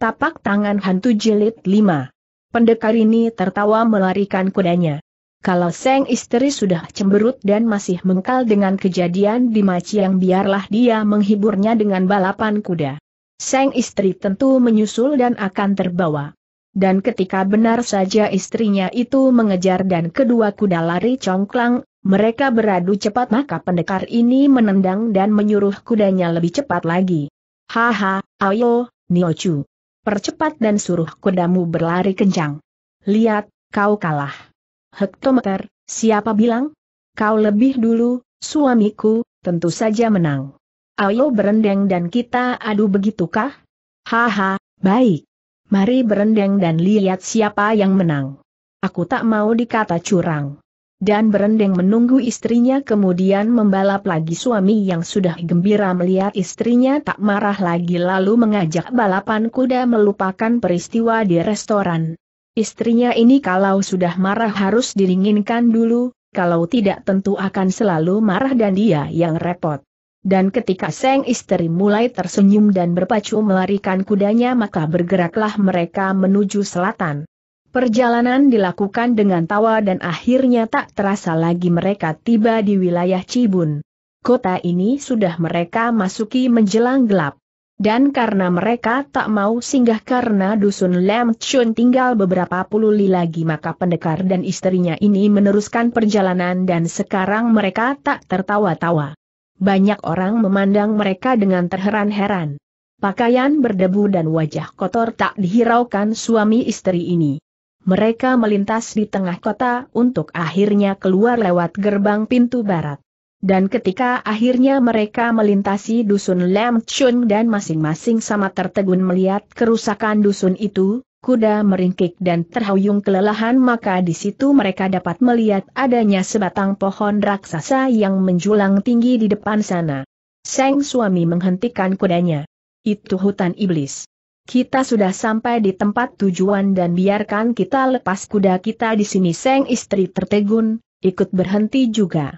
Tapak tangan hantu jilid 5. Pendekar ini tertawa melarikan kudanya. Kalau Seng istri sudah cemberut dan masih mengkal dengan kejadian di maci, yang biarlah dia menghiburnya dengan balapan kuda. Seng istri tentu menyusul dan akan terbawa. Dan ketika benar saja istrinya itu mengejar dan kedua kuda lari congklang, mereka beradu cepat maka pendekar ini menendang dan menyuruh kudanya lebih cepat lagi. Haha, ayo, Niochu. Percepat dan suruh kudamu berlari kencang. Lihat, kau kalah. Hektometer, siapa bilang? Kau lebih dulu, suamiku, tentu saja menang. Ayo berendeng dan kita adu begitukah? Haha, baik. Mari berendeng dan lihat siapa yang menang. Aku tak mau dikata curang dan berendeng menunggu istrinya kemudian membalap lagi suami yang sudah gembira melihat istrinya tak marah lagi lalu mengajak balapan kuda melupakan peristiwa di restoran. Istrinya ini kalau sudah marah harus diringinkan dulu, kalau tidak tentu akan selalu marah dan dia yang repot. Dan ketika sang istri mulai tersenyum dan berpacu melarikan kudanya maka bergeraklah mereka menuju selatan. Perjalanan dilakukan dengan tawa dan akhirnya tak terasa lagi mereka tiba di wilayah Cibun. Kota ini sudah mereka masuki menjelang gelap. Dan karena mereka tak mau singgah karena dusun Lam Chun tinggal beberapa puluh li lagi maka pendekar dan istrinya ini meneruskan perjalanan dan sekarang mereka tak tertawa-tawa. Banyak orang memandang mereka dengan terheran-heran. Pakaian berdebu dan wajah kotor tak dihiraukan suami istri ini mereka melintas di tengah kota untuk akhirnya keluar lewat gerbang pintu barat. Dan ketika akhirnya mereka melintasi dusun Lam Chun dan masing-masing sama tertegun melihat kerusakan dusun itu, kuda meringkik dan terhuyung kelelahan maka di situ mereka dapat melihat adanya sebatang pohon raksasa yang menjulang tinggi di depan sana. Sang suami menghentikan kudanya. Itu hutan iblis. Kita sudah sampai di tempat tujuan dan biarkan kita lepas kuda kita di sini Seng istri tertegun, ikut berhenti juga.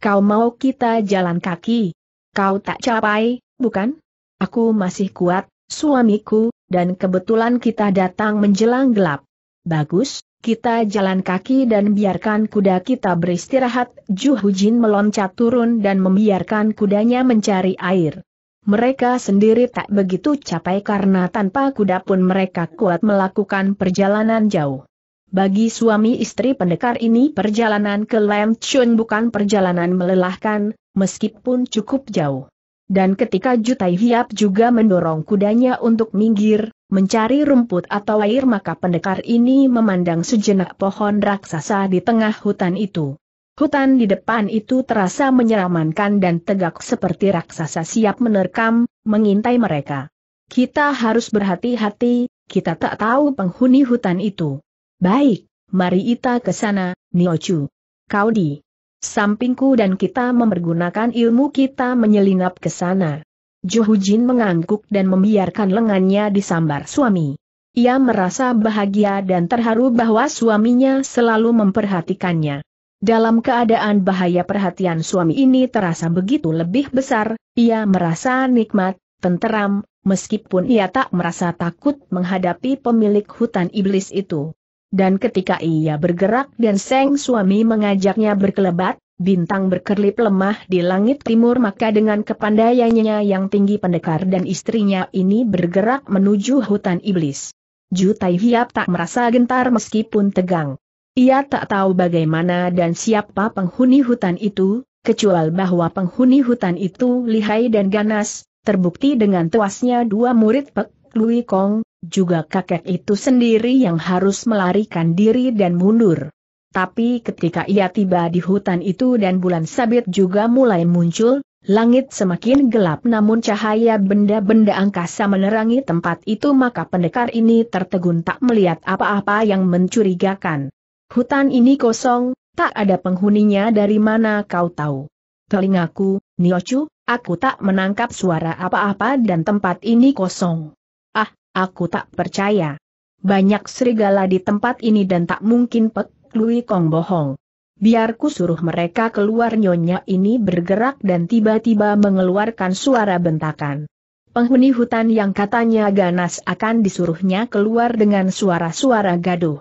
Kau mau kita jalan kaki? Kau tak capai, bukan? Aku masih kuat, suamiku, dan kebetulan kita datang menjelang gelap. Bagus, kita jalan kaki dan biarkan kuda kita beristirahat. Juhujin meloncat turun dan membiarkan kudanya mencari air mereka sendiri tak begitu capai karena tanpa kuda pun mereka kuat melakukan perjalanan jauh. Bagi suami istri pendekar ini perjalanan ke Lam Chun bukan perjalanan melelahkan, meskipun cukup jauh. Dan ketika Jutai Hiap juga mendorong kudanya untuk minggir, mencari rumput atau air maka pendekar ini memandang sejenak pohon raksasa di tengah hutan itu. Hutan di depan itu terasa menyeramankan dan tegak seperti raksasa siap menerkam, mengintai mereka. Kita harus berhati-hati, kita tak tahu penghuni hutan itu. Baik, mari kita ke sana, Niochu. Kau di sampingku dan kita mempergunakan ilmu kita menyelinap ke sana. Johujin mengangguk dan membiarkan lengannya disambar suami. Ia merasa bahagia dan terharu bahwa suaminya selalu memperhatikannya. Dalam keadaan bahaya perhatian suami ini terasa begitu lebih besar, ia merasa nikmat, tenteram, meskipun ia tak merasa takut menghadapi pemilik hutan iblis itu. Dan ketika ia bergerak dan seng suami mengajaknya berkelebat, bintang berkerlip lemah di langit timur maka dengan kepandaiannya yang tinggi pendekar dan istrinya ini bergerak menuju hutan iblis. Jutai Hiap tak merasa gentar meskipun tegang. Ia tak tahu bagaimana dan siapa penghuni hutan itu, kecuali bahwa penghuni hutan itu lihai dan ganas, terbukti dengan tuasnya dua murid Pek Lui Kong, juga kakek itu sendiri yang harus melarikan diri dan mundur. Tapi ketika ia tiba di hutan itu dan bulan sabit juga mulai muncul, langit semakin gelap namun cahaya benda-benda angkasa menerangi tempat itu maka pendekar ini tertegun tak melihat apa-apa yang mencurigakan. Hutan ini kosong, tak ada penghuninya dari mana kau tahu. Telingaku, Niochu, aku tak menangkap suara apa-apa dan tempat ini kosong. Ah, aku tak percaya. Banyak serigala di tempat ini dan tak mungkin Pek Lui Kong bohong. Biarku suruh mereka keluar nyonya ini bergerak dan tiba-tiba mengeluarkan suara bentakan. Penghuni hutan yang katanya ganas akan disuruhnya keluar dengan suara-suara gaduh.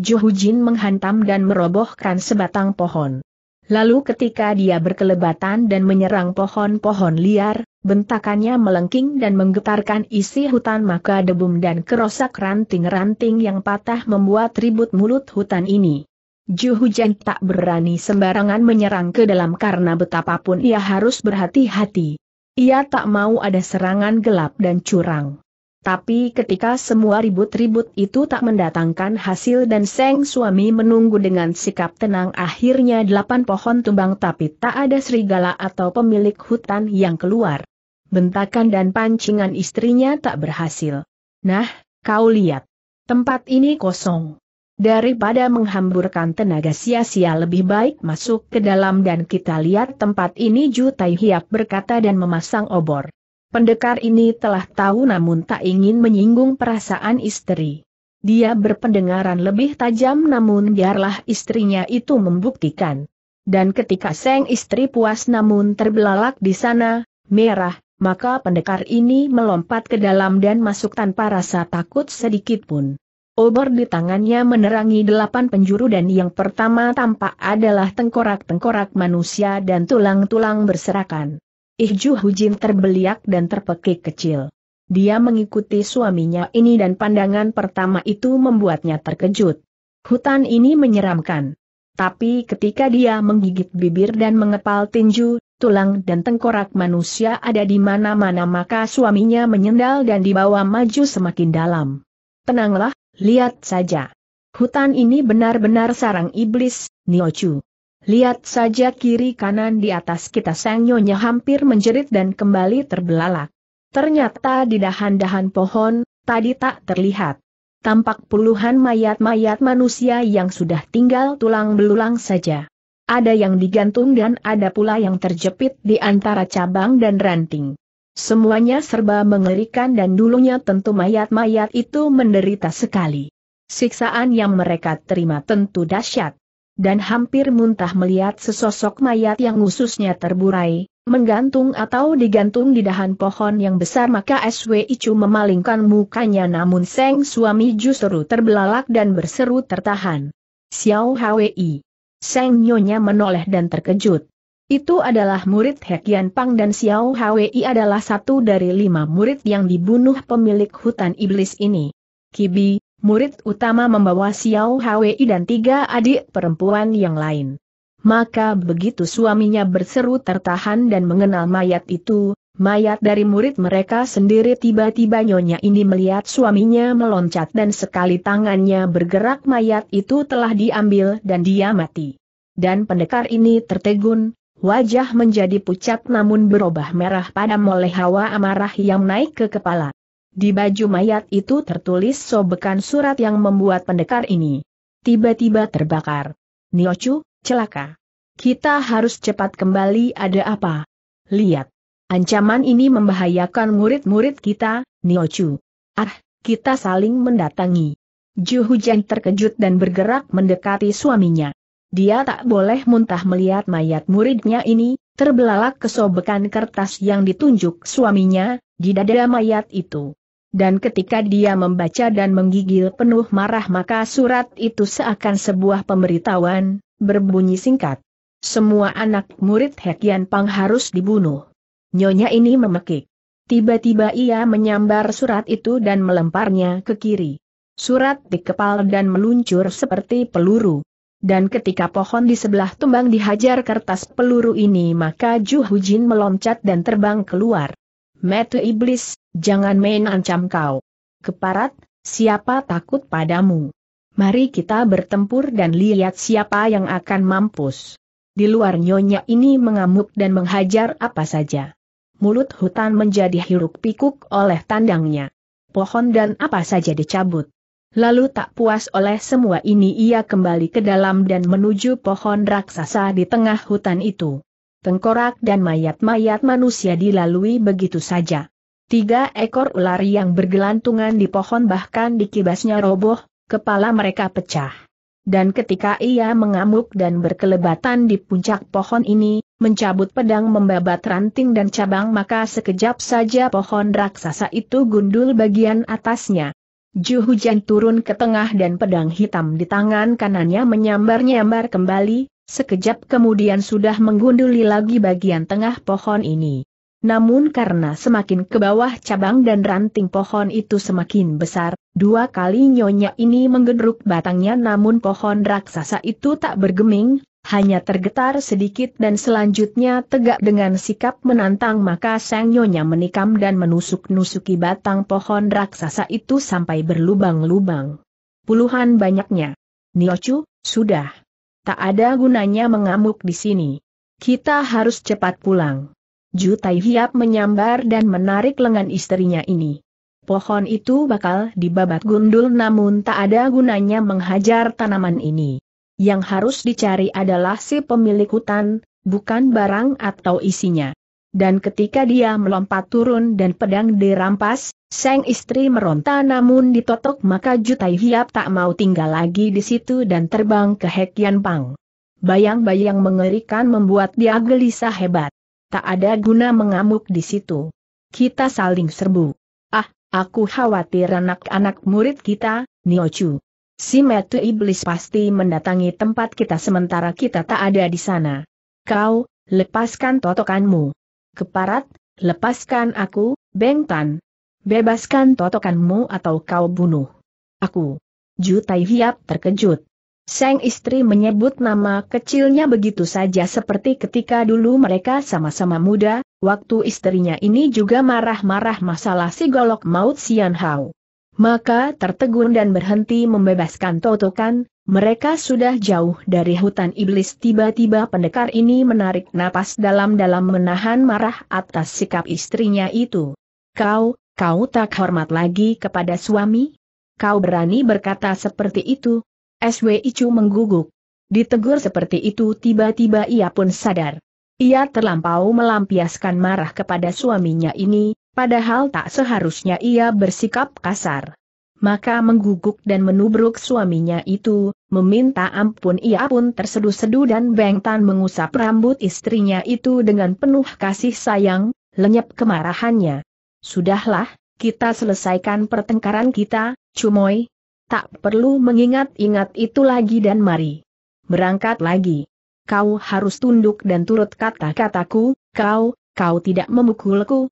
Jin menghantam dan merobohkan sebatang pohon. Lalu ketika dia berkelebatan dan menyerang pohon-pohon liar, bentakannya melengking dan menggetarkan isi hutan maka debum dan kerosak ranting-ranting yang patah membuat ribut mulut hutan ini. Johu Jin tak berani sembarangan menyerang ke dalam karena betapapun ia harus berhati-hati. Ia tak mau ada serangan gelap dan curang. Tapi ketika semua ribut-ribut itu tak mendatangkan hasil dan Seng suami menunggu dengan sikap tenang akhirnya delapan pohon tumbang tapi tak ada serigala atau pemilik hutan yang keluar. Bentakan dan pancingan istrinya tak berhasil. Nah, kau lihat. Tempat ini kosong. Daripada menghamburkan tenaga sia-sia lebih baik masuk ke dalam dan kita lihat tempat ini Jutai Hiap berkata dan memasang obor. Pendekar ini telah tahu namun tak ingin menyinggung perasaan istri. Dia berpendengaran lebih tajam namun biarlah istrinya itu membuktikan. Dan ketika seng istri puas namun terbelalak di sana, merah, maka pendekar ini melompat ke dalam dan masuk tanpa rasa takut sedikit pun. Obor di tangannya menerangi delapan penjuru dan yang pertama tampak adalah tengkorak-tengkorak manusia dan tulang-tulang berserakan. Ihju Hujin terbeliak dan terpekik kecil. Dia mengikuti suaminya ini dan pandangan pertama itu membuatnya terkejut. Hutan ini menyeramkan. Tapi ketika dia menggigit bibir dan mengepal tinju, tulang dan tengkorak manusia ada di mana-mana maka suaminya menyendal dan dibawa maju semakin dalam. Tenanglah, lihat saja. Hutan ini benar-benar sarang iblis, Niochu. Lihat saja kiri kanan di atas kita sang nyonya hampir menjerit dan kembali terbelalak. Ternyata di dahan-dahan pohon, tadi tak terlihat. Tampak puluhan mayat-mayat manusia yang sudah tinggal tulang belulang saja. Ada yang digantung dan ada pula yang terjepit di antara cabang dan ranting. Semuanya serba mengerikan dan dulunya tentu mayat-mayat itu menderita sekali. Siksaan yang mereka terima tentu dahsyat dan hampir muntah melihat sesosok mayat yang ususnya terburai, menggantung atau digantung di dahan pohon yang besar maka SW Icu memalingkan mukanya namun Seng suami justru terbelalak dan berseru tertahan. Xiao Hwi. Seng nyonya menoleh dan terkejut. Itu adalah murid Hekian Pang dan Xiao Hwi adalah satu dari lima murid yang dibunuh pemilik hutan iblis ini. Kibi, murid utama membawa Xiao Hwei dan tiga adik perempuan yang lain. Maka begitu suaminya berseru tertahan dan mengenal mayat itu, mayat dari murid mereka sendiri tiba-tiba Nyonya ini melihat suaminya meloncat dan sekali tangannya bergerak mayat itu telah diambil dan dia mati. Dan pendekar ini tertegun, wajah menjadi pucat namun berubah merah pada mulai hawa amarah yang naik ke kepala. Di baju mayat itu tertulis sobekan surat yang membuat pendekar ini. Tiba-tiba terbakar. Niochu, celaka. Kita harus cepat kembali ada apa? Lihat. Ancaman ini membahayakan murid-murid kita, Niochu. Ah, kita saling mendatangi. Juhujan terkejut dan bergerak mendekati suaminya. Dia tak boleh muntah melihat mayat muridnya ini, terbelalak kesobekan kertas yang ditunjuk suaminya, di dada mayat itu. Dan ketika dia membaca dan menggigil penuh marah maka surat itu seakan sebuah pemberitahuan, berbunyi singkat. Semua anak murid Hekian Pang harus dibunuh. Nyonya ini memekik. Tiba-tiba ia menyambar surat itu dan melemparnya ke kiri. Surat dikepal dan meluncur seperti peluru. Dan ketika pohon di sebelah tumbang dihajar kertas peluru ini maka Ju Hujin meloncat dan terbang keluar. Mete iblis, jangan main ancam kau. Keparat, siapa takut padamu? Mari kita bertempur dan lihat siapa yang akan mampus. Di luar nyonya ini mengamuk dan menghajar apa saja. Mulut hutan menjadi hiruk pikuk oleh tandangnya. Pohon dan apa saja dicabut. Lalu tak puas oleh semua ini ia kembali ke dalam dan menuju pohon raksasa di tengah hutan itu tengkorak dan mayat-mayat manusia dilalui begitu saja. Tiga ekor ular yang bergelantungan di pohon bahkan dikibasnya roboh, kepala mereka pecah. Dan ketika ia mengamuk dan berkelebatan di puncak pohon ini, mencabut pedang membabat ranting dan cabang maka sekejap saja pohon raksasa itu gundul bagian atasnya. Ju hujan turun ke tengah dan pedang hitam di tangan kanannya menyambar-nyambar kembali, sekejap kemudian sudah menggunduli lagi bagian tengah pohon ini. Namun karena semakin ke bawah cabang dan ranting pohon itu semakin besar, dua kali nyonya ini menggedruk batangnya namun pohon raksasa itu tak bergeming, hanya tergetar sedikit dan selanjutnya tegak dengan sikap menantang maka sang nyonya menikam dan menusuk-nusuki batang pohon raksasa itu sampai berlubang-lubang. Puluhan banyaknya. Niochu, sudah tak ada gunanya mengamuk di sini. Kita harus cepat pulang. Jutai Hiap menyambar dan menarik lengan istrinya ini. Pohon itu bakal dibabat gundul namun tak ada gunanya menghajar tanaman ini. Yang harus dicari adalah si pemilik hutan, bukan barang atau isinya dan ketika dia melompat turun dan pedang dirampas, sang istri meronta namun ditotok maka Jutai Hiap tak mau tinggal lagi di situ dan terbang ke Hekian Pang. Bayang-bayang mengerikan membuat dia gelisah hebat. Tak ada guna mengamuk di situ. Kita saling serbu. Ah, aku khawatir anak-anak murid kita, Niochu. Si metu iblis pasti mendatangi tempat kita sementara kita tak ada di sana. Kau, lepaskan totokanmu keparat, lepaskan aku, Beng Tan. Bebaskan totokanmu atau kau bunuh. Aku. Jutai Hiap terkejut. Sang istri menyebut nama kecilnya begitu saja seperti ketika dulu mereka sama-sama muda, waktu istrinya ini juga marah-marah masalah si golok maut Sian Hao maka tertegun dan berhenti membebaskan totokan, mereka sudah jauh dari hutan iblis tiba-tiba pendekar ini menarik napas dalam-dalam menahan marah atas sikap istrinya itu. Kau, kau tak hormat lagi kepada suami? Kau berani berkata seperti itu? SW Icu mengguguk. Ditegur seperti itu tiba-tiba ia pun sadar. Ia terlampau melampiaskan marah kepada suaminya ini, padahal tak seharusnya ia bersikap kasar. Maka mengguguk dan menubruk suaminya itu, meminta ampun ia pun terseduh-seduh dan Bengtan mengusap rambut istrinya itu dengan penuh kasih sayang, lenyap kemarahannya. Sudahlah, kita selesaikan pertengkaran kita, Cumoy. Tak perlu mengingat-ingat itu lagi dan mari. Berangkat lagi. Kau harus tunduk dan turut kata-kataku, kau, kau tidak memukulku,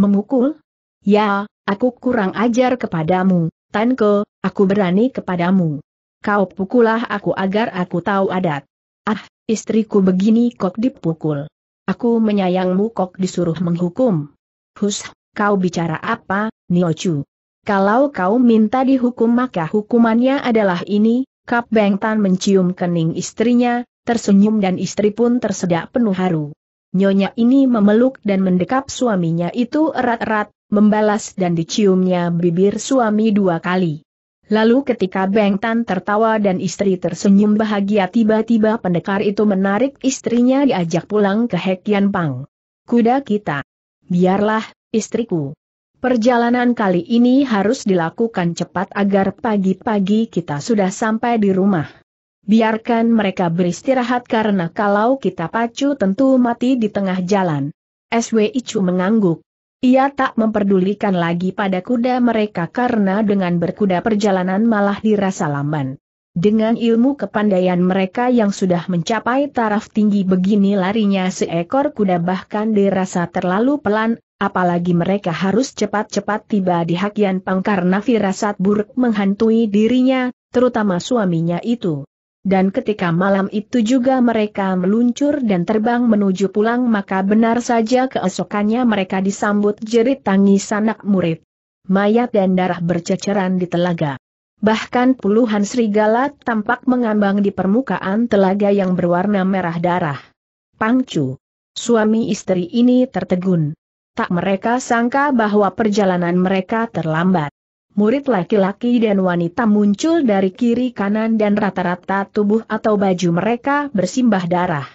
memukul? Ya, aku kurang ajar kepadamu, Tanko, aku berani kepadamu. Kau pukulah aku agar aku tahu adat. Ah, istriku begini kok dipukul. Aku menyayangmu kok disuruh menghukum. Hus, kau bicara apa, Niochu? Kalau kau minta dihukum maka hukumannya adalah ini, Kap Beng Tan mencium kening istrinya, tersenyum dan istri pun tersedak penuh haru. Nyonya ini memeluk dan mendekap suaminya itu erat-erat, membalas dan diciumnya bibir suami dua kali. Lalu ketika Beng Tan tertawa dan istri tersenyum bahagia tiba-tiba pendekar itu menarik istrinya diajak pulang ke Hekian Pang. Kuda kita. Biarlah, istriku. Perjalanan kali ini harus dilakukan cepat agar pagi-pagi kita sudah sampai di rumah. Biarkan mereka beristirahat karena kalau kita pacu tentu mati di tengah jalan. SW Icu mengangguk. Ia tak memperdulikan lagi pada kuda mereka karena dengan berkuda perjalanan malah dirasa lamban. Dengan ilmu kepandaian mereka yang sudah mencapai taraf tinggi begini larinya seekor kuda bahkan dirasa terlalu pelan, apalagi mereka harus cepat-cepat tiba di Hakian Pang karena firasat buruk menghantui dirinya, terutama suaminya itu. Dan ketika malam itu juga mereka meluncur dan terbang menuju pulang maka benar saja keesokannya mereka disambut jerit tangis anak murid. Mayat dan darah berceceran di telaga. Bahkan puluhan serigala tampak mengambang di permukaan telaga yang berwarna merah darah. Pangcu. Suami istri ini tertegun. Tak mereka sangka bahwa perjalanan mereka terlambat murid laki-laki dan wanita muncul dari kiri kanan dan rata-rata tubuh atau baju mereka bersimbah darah.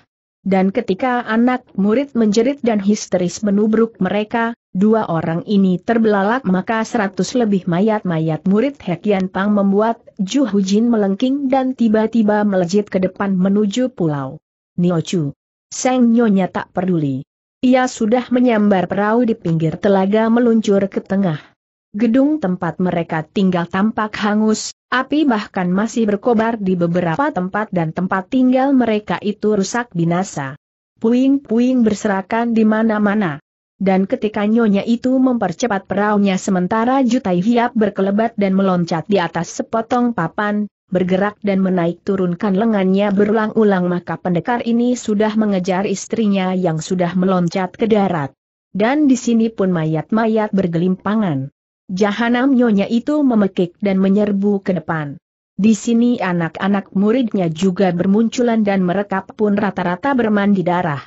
Dan ketika anak murid menjerit dan histeris menubruk mereka, dua orang ini terbelalak maka seratus lebih mayat-mayat murid Hekian Pang membuat Ju Hu Jin melengking dan tiba-tiba melejit ke depan menuju pulau. Nio Chu. Seng Nyonya tak peduli. Ia sudah menyambar perahu di pinggir telaga meluncur ke tengah. Gedung tempat mereka tinggal tampak hangus, api bahkan masih berkobar di beberapa tempat dan tempat tinggal mereka itu rusak binasa. Puing-puing berserakan di mana-mana. Dan ketika nyonya itu mempercepat peraunya sementara Jutai Hiap berkelebat dan meloncat di atas sepotong papan, bergerak dan menaik turunkan lengannya berulang-ulang maka pendekar ini sudah mengejar istrinya yang sudah meloncat ke darat. Dan di sini pun mayat-mayat bergelimpangan. Jahanam nyonya itu memekik dan menyerbu ke depan. Di sini anak-anak muridnya juga bermunculan dan merekap pun rata-rata bermandi darah.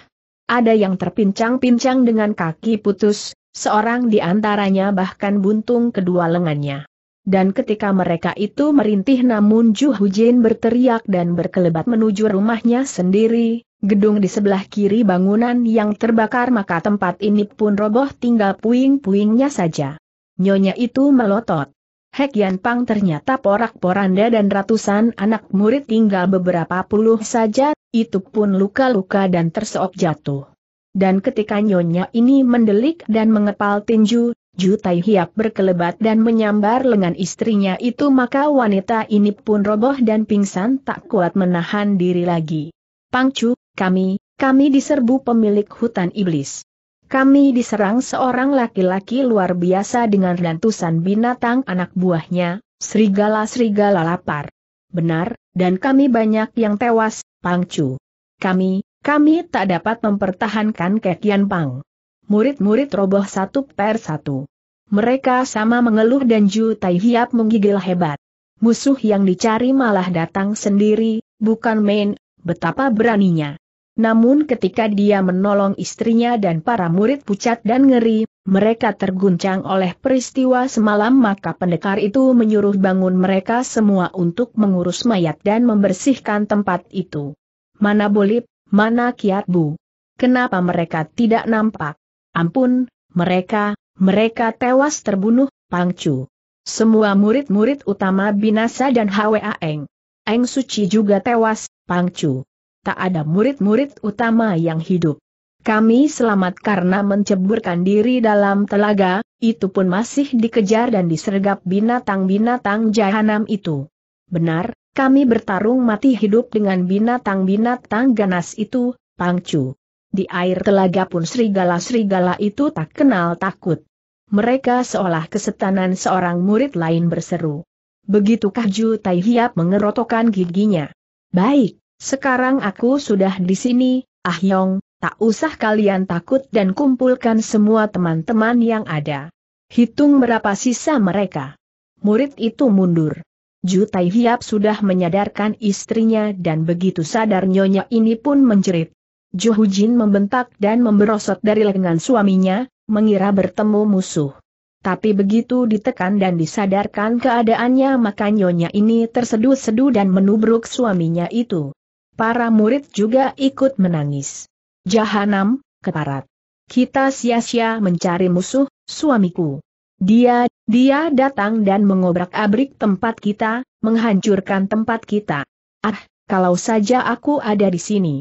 Ada yang terpincang-pincang dengan kaki putus, seorang di antaranya bahkan buntung kedua lengannya. Dan ketika mereka itu merintih namun Ju Hujin berteriak dan berkelebat menuju rumahnya sendiri, Gedung di sebelah kiri bangunan yang terbakar maka tempat ini pun roboh tinggal puing-puingnya saja. Nyonya itu melotot. Hek Yan Pang ternyata porak-poranda dan ratusan anak murid tinggal beberapa puluh saja, itu pun luka-luka dan terseok jatuh. Dan ketika nyonya ini mendelik dan mengepal tinju, Jutai Hiap berkelebat dan menyambar lengan istrinya itu maka wanita ini pun roboh dan pingsan tak kuat menahan diri lagi. Pangcu, kami, kami diserbu pemilik hutan iblis. Kami diserang seorang laki-laki luar biasa dengan rantusan binatang anak buahnya, serigala-serigala lapar. Benar, dan kami banyak yang tewas, Pangcu. Kami, kami tak dapat mempertahankan Kekian Pang. Murid-murid roboh satu per satu. Mereka sama mengeluh dan Ju Tai Hiap menggigil hebat. Musuh yang dicari malah datang sendiri, bukan main, betapa beraninya. Namun ketika dia menolong istrinya dan para murid pucat dan ngeri, mereka terguncang oleh peristiwa semalam maka pendekar itu menyuruh bangun mereka semua untuk mengurus mayat dan membersihkan tempat itu. Mana Bolip, mana Kiat Bu? Kenapa mereka tidak nampak? Ampun, mereka, mereka tewas terbunuh, Pangcu. Semua murid-murid utama binasa dan Hwa Eng. Eng Suci juga tewas, Pangcu tak ada murid-murid utama yang hidup. Kami selamat karena menceburkan diri dalam telaga, itu pun masih dikejar dan disergap binatang-binatang jahanam itu. Benar, kami bertarung mati hidup dengan binatang-binatang ganas itu, pangcu. Di air telaga pun serigala-serigala itu tak kenal takut. Mereka seolah kesetanan seorang murid lain berseru. Begitukah Ju Tai Hiap mengerotokan giginya. Baik, sekarang aku sudah di sini, Ah Yong, tak usah kalian takut dan kumpulkan semua teman-teman yang ada. Hitung berapa sisa mereka. Murid itu mundur. Ju Tai Hiap sudah menyadarkan istrinya dan begitu sadar nyonya ini pun menjerit. Ju Hujin membentak dan memberosot dari lengan suaminya, mengira bertemu musuh. Tapi begitu ditekan dan disadarkan keadaannya maka nyonya ini terseduh-seduh dan menubruk suaminya itu. Para murid juga ikut menangis. Jahanam, keparat. Kita sia-sia mencari musuh, suamiku. Dia, dia datang dan mengobrak-abrik tempat kita, menghancurkan tempat kita. Ah, kalau saja aku ada di sini.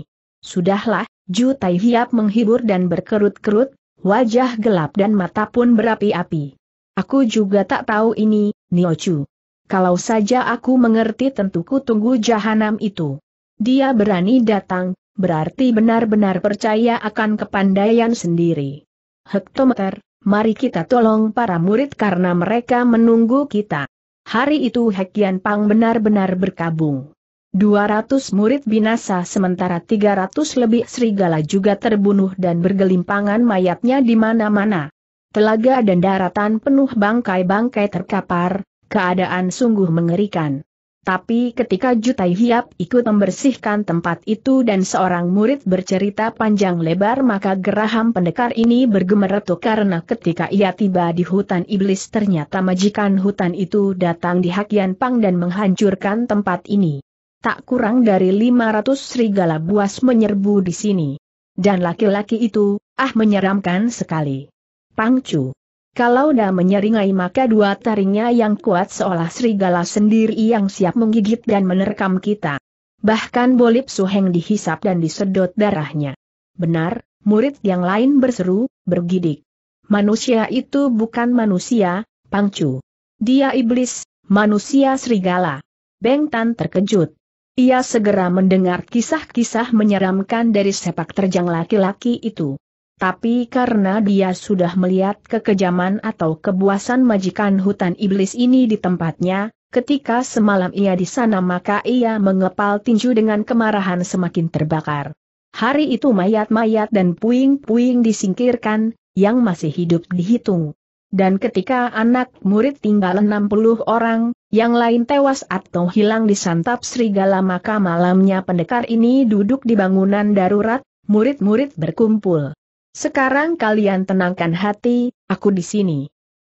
Sudahlah, Ju Tai Hiap menghibur dan berkerut-kerut, wajah gelap dan mata pun berapi-api. Aku juga tak tahu ini, Niochu. Kalau saja aku mengerti tentu ku tunggu jahanam itu. Dia berani datang, berarti benar-benar percaya akan kepandaian sendiri. Hektometer, mari kita tolong para murid karena mereka menunggu kita. Hari itu Hekian Pang benar-benar berkabung. 200 murid binasa sementara 300 lebih serigala juga terbunuh dan bergelimpangan mayatnya di mana-mana. Telaga dan daratan penuh bangkai-bangkai terkapar, keadaan sungguh mengerikan. Tapi ketika Jutai Hiap ikut membersihkan tempat itu dan seorang murid bercerita panjang lebar maka geraham pendekar ini bergemeretu karena ketika ia tiba di hutan iblis ternyata majikan hutan itu datang di Hakian Pang dan menghancurkan tempat ini. Tak kurang dari 500 serigala buas menyerbu di sini. Dan laki-laki itu, ah menyeramkan sekali. Pangcu. Kalau dah menyeringai maka dua taringnya yang kuat seolah serigala sendiri yang siap menggigit dan menerkam kita. Bahkan Bolip Suheng dihisap dan disedot darahnya. Benar, murid yang lain berseru, bergidik. Manusia itu bukan manusia, pangcu. Dia iblis, manusia serigala. Beng Tan terkejut. Ia segera mendengar kisah-kisah menyeramkan dari sepak terjang laki-laki itu tapi karena dia sudah melihat kekejaman atau kebuasan majikan hutan iblis ini di tempatnya, ketika semalam ia di sana maka ia mengepal tinju dengan kemarahan semakin terbakar. Hari itu mayat-mayat dan puing-puing disingkirkan, yang masih hidup dihitung. Dan ketika anak murid tinggal 60 orang, yang lain tewas atau hilang disantap serigala maka malamnya pendekar ini duduk di bangunan darurat, murid-murid berkumpul. Sekarang kalian tenangkan hati, aku di sini.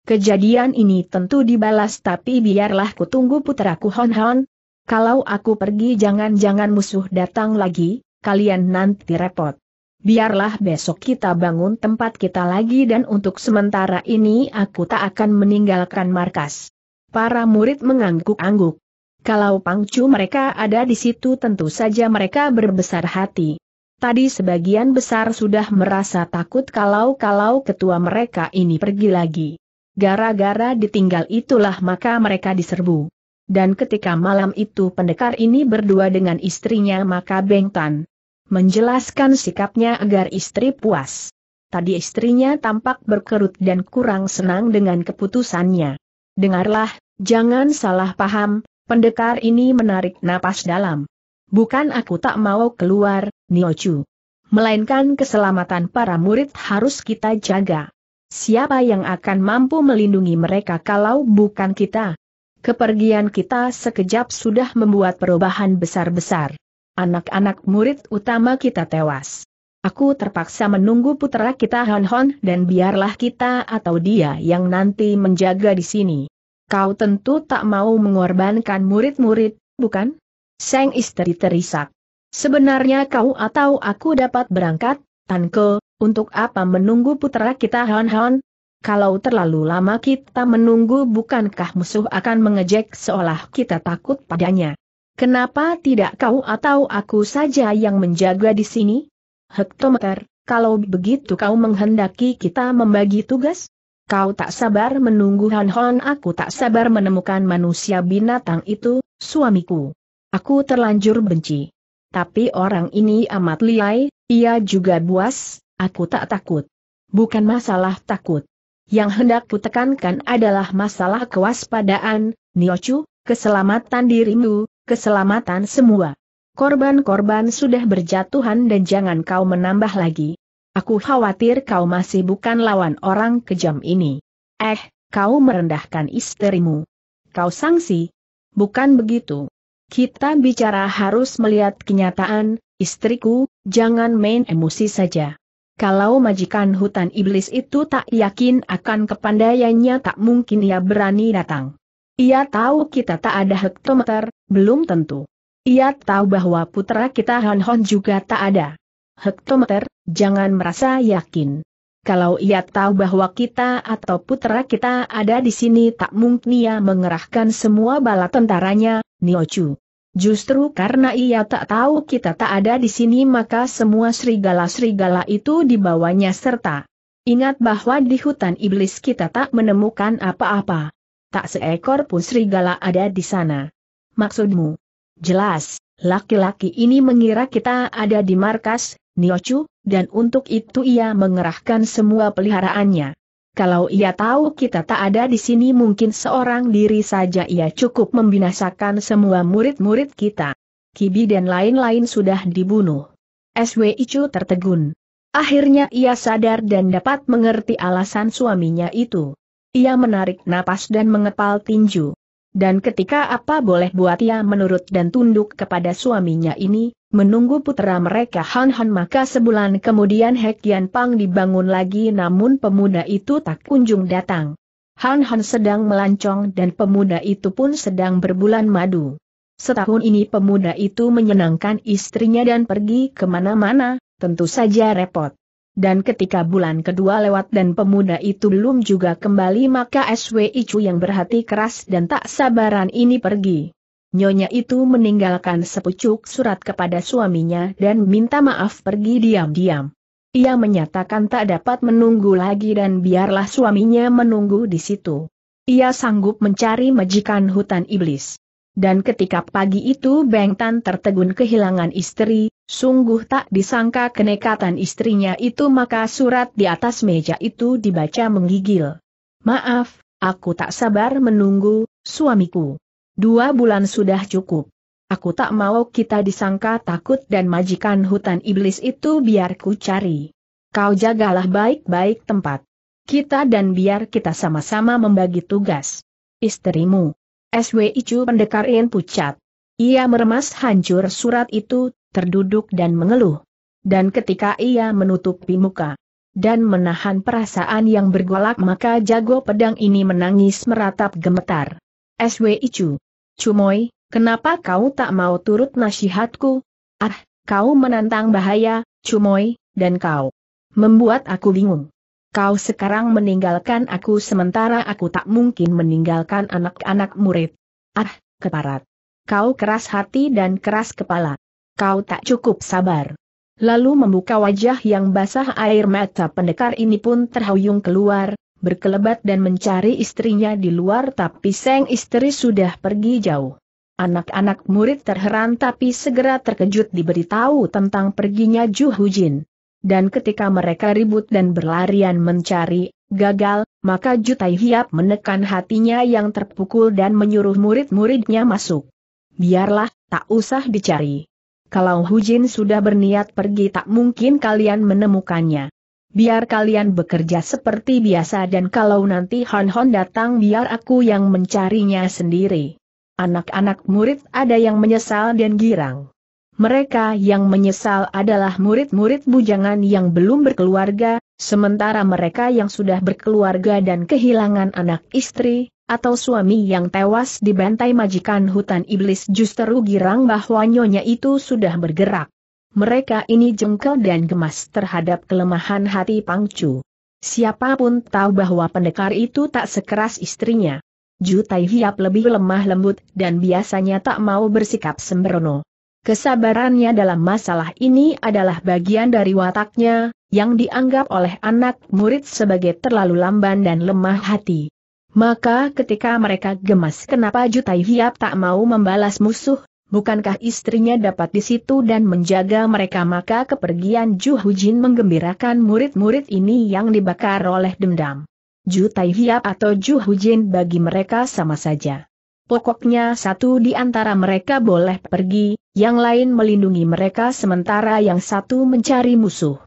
Kejadian ini tentu dibalas tapi biarlah ku tunggu puteraku Hon Hon. Kalau aku pergi jangan-jangan musuh datang lagi, kalian nanti repot. Biarlah besok kita bangun tempat kita lagi dan untuk sementara ini aku tak akan meninggalkan markas. Para murid mengangguk-angguk. Kalau pangcu mereka ada di situ tentu saja mereka berbesar hati tadi sebagian besar sudah merasa takut kalau-kalau ketua mereka ini pergi lagi. Gara-gara ditinggal itulah maka mereka diserbu. Dan ketika malam itu pendekar ini berdua dengan istrinya maka Bengtan menjelaskan sikapnya agar istri puas. Tadi istrinya tampak berkerut dan kurang senang dengan keputusannya. Dengarlah, jangan salah paham, pendekar ini menarik napas dalam. Bukan aku tak mau keluar, Niochu. Melainkan keselamatan para murid harus kita jaga. Siapa yang akan mampu melindungi mereka kalau bukan kita? Kepergian kita sekejap sudah membuat perubahan besar-besar. Anak-anak murid utama kita tewas. Aku terpaksa menunggu putra kita Hon Hon dan biarlah kita atau dia yang nanti menjaga di sini. Kau tentu tak mau mengorbankan murid-murid, bukan? Sang istri terisak. Sebenarnya kau atau aku dapat berangkat, Tanko, untuk apa menunggu putra kita Han Han? Kalau terlalu lama kita menunggu bukankah musuh akan mengejek seolah kita takut padanya? Kenapa tidak kau atau aku saja yang menjaga di sini? Hektometer, kalau begitu kau menghendaki kita membagi tugas? Kau tak sabar menunggu Han Hon aku tak sabar menemukan manusia binatang itu, suamiku. Aku terlanjur benci. Tapi orang ini amat liai, ia juga buas, aku tak takut. Bukan masalah takut. Yang hendak kutekankan adalah masalah kewaspadaan, Niochu, keselamatan dirimu, keselamatan semua. Korban-korban sudah berjatuhan dan jangan kau menambah lagi. Aku khawatir kau masih bukan lawan orang kejam ini. Eh, kau merendahkan istrimu. Kau sangsi. Bukan begitu. Kita bicara harus melihat kenyataan, istriku, jangan main emosi saja. Kalau majikan hutan iblis itu tak yakin akan kepandaiannya tak mungkin ia berani datang. Ia tahu kita tak ada hektometer, belum tentu. Ia tahu bahwa putra kita Han Hon juga tak ada. Hektometer, jangan merasa yakin. Kalau ia tahu bahwa kita atau putra kita ada di sini tak mungkin ia mengerahkan semua bala tentaranya, Niochu. Justru karena ia tak tahu kita tak ada di sini maka semua serigala-serigala itu dibawanya serta. Ingat bahwa di hutan iblis kita tak menemukan apa-apa. Tak seekor pun serigala ada di sana. Maksudmu? Jelas, laki-laki ini mengira kita ada di markas, Niochu, dan untuk itu ia mengerahkan semua peliharaannya. Kalau ia tahu kita tak ada di sini mungkin seorang diri saja ia cukup membinasakan semua murid-murid kita. Kibi dan lain-lain sudah dibunuh. SW Icu tertegun. Akhirnya ia sadar dan dapat mengerti alasan suaminya itu. Ia menarik napas dan mengepal tinju. Dan ketika apa boleh buat ia menurut dan tunduk kepada suaminya ini, menunggu putera mereka Han Han maka sebulan kemudian Hek Yan Pang dibangun lagi namun pemuda itu tak kunjung datang. Han Han sedang melancong dan pemuda itu pun sedang berbulan madu. Setahun ini pemuda itu menyenangkan istrinya dan pergi kemana-mana, tentu saja repot. Dan ketika bulan kedua lewat dan pemuda itu belum juga kembali maka SW Icu yang berhati keras dan tak sabaran ini pergi. Nyonya itu meninggalkan sepucuk surat kepada suaminya dan minta maaf pergi diam-diam. Ia menyatakan tak dapat menunggu lagi dan biarlah suaminya menunggu di situ. Ia sanggup mencari majikan hutan iblis. Dan ketika pagi itu Beng Tan tertegun kehilangan istri, sungguh tak disangka kenekatan istrinya itu maka surat di atas meja itu dibaca menggigil. Maaf, aku tak sabar menunggu, suamiku. Dua bulan sudah cukup. Aku tak mau kita disangka takut dan majikan hutan iblis itu biar ku cari. Kau jagalah baik-baik tempat. Kita dan biar kita sama-sama membagi tugas. Istrimu. SW Icu pendekar pucat. Ia meremas hancur surat itu, terduduk dan mengeluh. Dan ketika ia menutupi muka dan menahan perasaan yang bergolak maka jago pedang ini menangis meratap gemetar. SW Icu. Cumoy, kenapa kau tak mau turut nasihatku? Ah, kau menantang bahaya, Cumoy, dan kau membuat aku bingung. Kau sekarang meninggalkan aku sementara aku tak mungkin meninggalkan anak-anak murid. Ah, keparat. Kau keras hati dan keras kepala. Kau tak cukup sabar. Lalu membuka wajah yang basah air mata pendekar ini pun terhuyung keluar, berkelebat dan mencari istrinya di luar tapi sang istri sudah pergi jauh. Anak-anak murid terheran tapi segera terkejut diberitahu tentang perginya Ju Jin. Dan ketika mereka ribut dan berlarian mencari, gagal, maka Jutai Hiap menekan hatinya yang terpukul dan menyuruh murid-muridnya masuk. Biarlah, tak usah dicari. Kalau Hujin sudah berniat pergi tak mungkin kalian menemukannya biar kalian bekerja seperti biasa dan kalau nanti Hon Hon datang biar aku yang mencarinya sendiri. Anak-anak murid ada yang menyesal dan girang. Mereka yang menyesal adalah murid-murid bujangan yang belum berkeluarga, sementara mereka yang sudah berkeluarga dan kehilangan anak istri, atau suami yang tewas di bantai majikan hutan iblis justru girang bahwa nyonya itu sudah bergerak. Mereka ini jengkel dan gemas terhadap kelemahan hati Pangcu. Siapapun tahu bahwa pendekar itu tak sekeras istrinya. Jutai Hiap lebih lemah lembut dan biasanya tak mau bersikap sembrono. Kesabarannya dalam masalah ini adalah bagian dari wataknya, yang dianggap oleh anak murid sebagai terlalu lamban dan lemah hati. Maka ketika mereka gemas kenapa Jutai Hiap tak mau membalas musuh, bukankah istrinya dapat di situ dan menjaga mereka maka kepergian Ju Hujin menggembirakan murid-murid ini yang dibakar oleh dendam. Ju Tai Hiap atau Ju Hujin bagi mereka sama saja. Pokoknya satu di antara mereka boleh pergi, yang lain melindungi mereka sementara yang satu mencari musuh.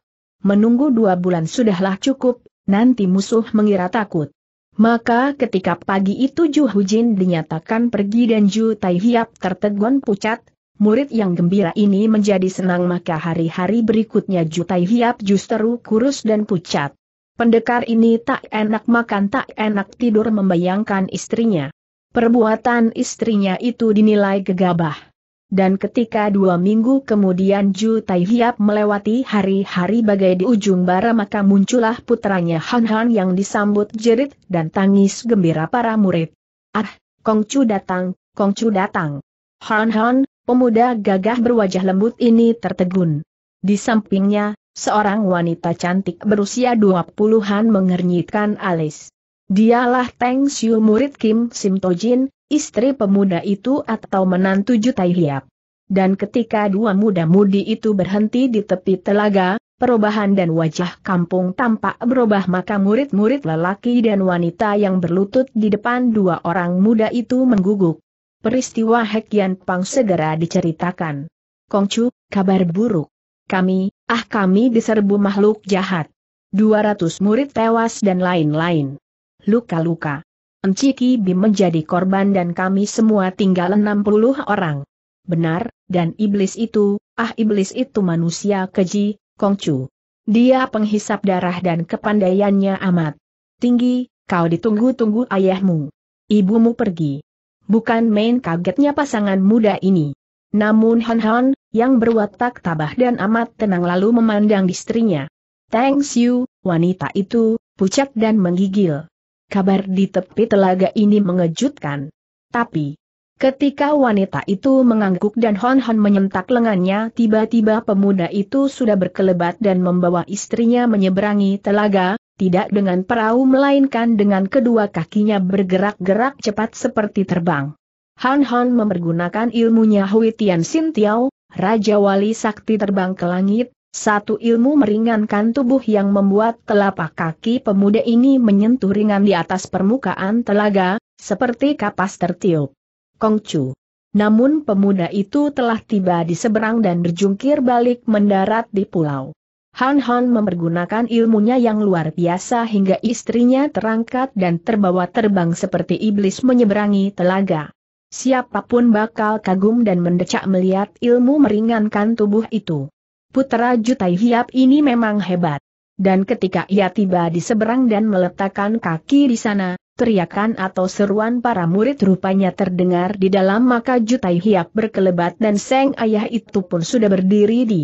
Menunggu dua bulan sudahlah cukup, nanti musuh mengira takut. Maka ketika pagi itu Ju Hujin dinyatakan pergi dan Ju Tai Hiap tertegun pucat, murid yang gembira ini menjadi senang maka hari-hari berikutnya Ju Tai Hiap justru kurus dan pucat. Pendekar ini tak enak makan tak enak tidur membayangkan istrinya. Perbuatan istrinya itu dinilai gegabah. Dan ketika dua minggu kemudian Ju Tai Hiap melewati hari-hari bagai di ujung bara maka muncullah putranya Han Han yang disambut jerit dan tangis gembira para murid. Ah, Kong Chu datang, Kong Chu datang. Han Han, pemuda gagah berwajah lembut ini tertegun. Di sampingnya, seorang wanita cantik berusia dua puluhan mengernyitkan alis. Dialah Teng Xiu murid Kim Sim Tojin, istri pemuda itu atau menantu Jutai Hiap. Dan ketika dua muda-mudi itu berhenti di tepi telaga, perubahan dan wajah kampung tampak berubah maka murid-murid lelaki dan wanita yang berlutut di depan dua orang muda itu mengguguk. Peristiwa Hekian Pang segera diceritakan. Kongcu, kabar buruk. Kami, ah kami diserbu makhluk jahat. 200 murid tewas dan lain-lain luka-luka. Enciki Bim menjadi korban dan kami semua tinggal 60 orang. Benar, dan iblis itu, ah iblis itu manusia keji, Kongcu. Dia penghisap darah dan kepandaiannya amat tinggi, kau ditunggu-tunggu ayahmu. Ibumu pergi. Bukan main kagetnya pasangan muda ini. Namun Han Han, yang berwatak tabah dan amat tenang lalu memandang istrinya. Thanks you, wanita itu, pucat dan menggigil kabar di tepi telaga ini mengejutkan. Tapi, ketika wanita itu mengangguk dan Hon Hon menyentak lengannya tiba-tiba pemuda itu sudah berkelebat dan membawa istrinya menyeberangi telaga, tidak dengan perahu melainkan dengan kedua kakinya bergerak-gerak cepat seperti terbang. Han hon mempergunakan ilmunya Hui Tian Sin Tiao, Raja Wali Sakti terbang ke langit, satu ilmu meringankan tubuh yang membuat telapak kaki pemuda ini menyentuh ringan di atas permukaan telaga, seperti kapas tertiup. Kongcu. Namun pemuda itu telah tiba di seberang dan berjungkir balik mendarat di pulau. Han Han mempergunakan ilmunya yang luar biasa hingga istrinya terangkat dan terbawa terbang seperti iblis menyeberangi telaga. Siapapun bakal kagum dan mendecak melihat ilmu meringankan tubuh itu. Putra Jutai Hiap ini memang hebat. Dan ketika ia tiba di seberang dan meletakkan kaki di sana, teriakan atau seruan para murid rupanya terdengar di dalam maka Jutai Hiap berkelebat dan Seng Ayah itu pun sudah berdiri di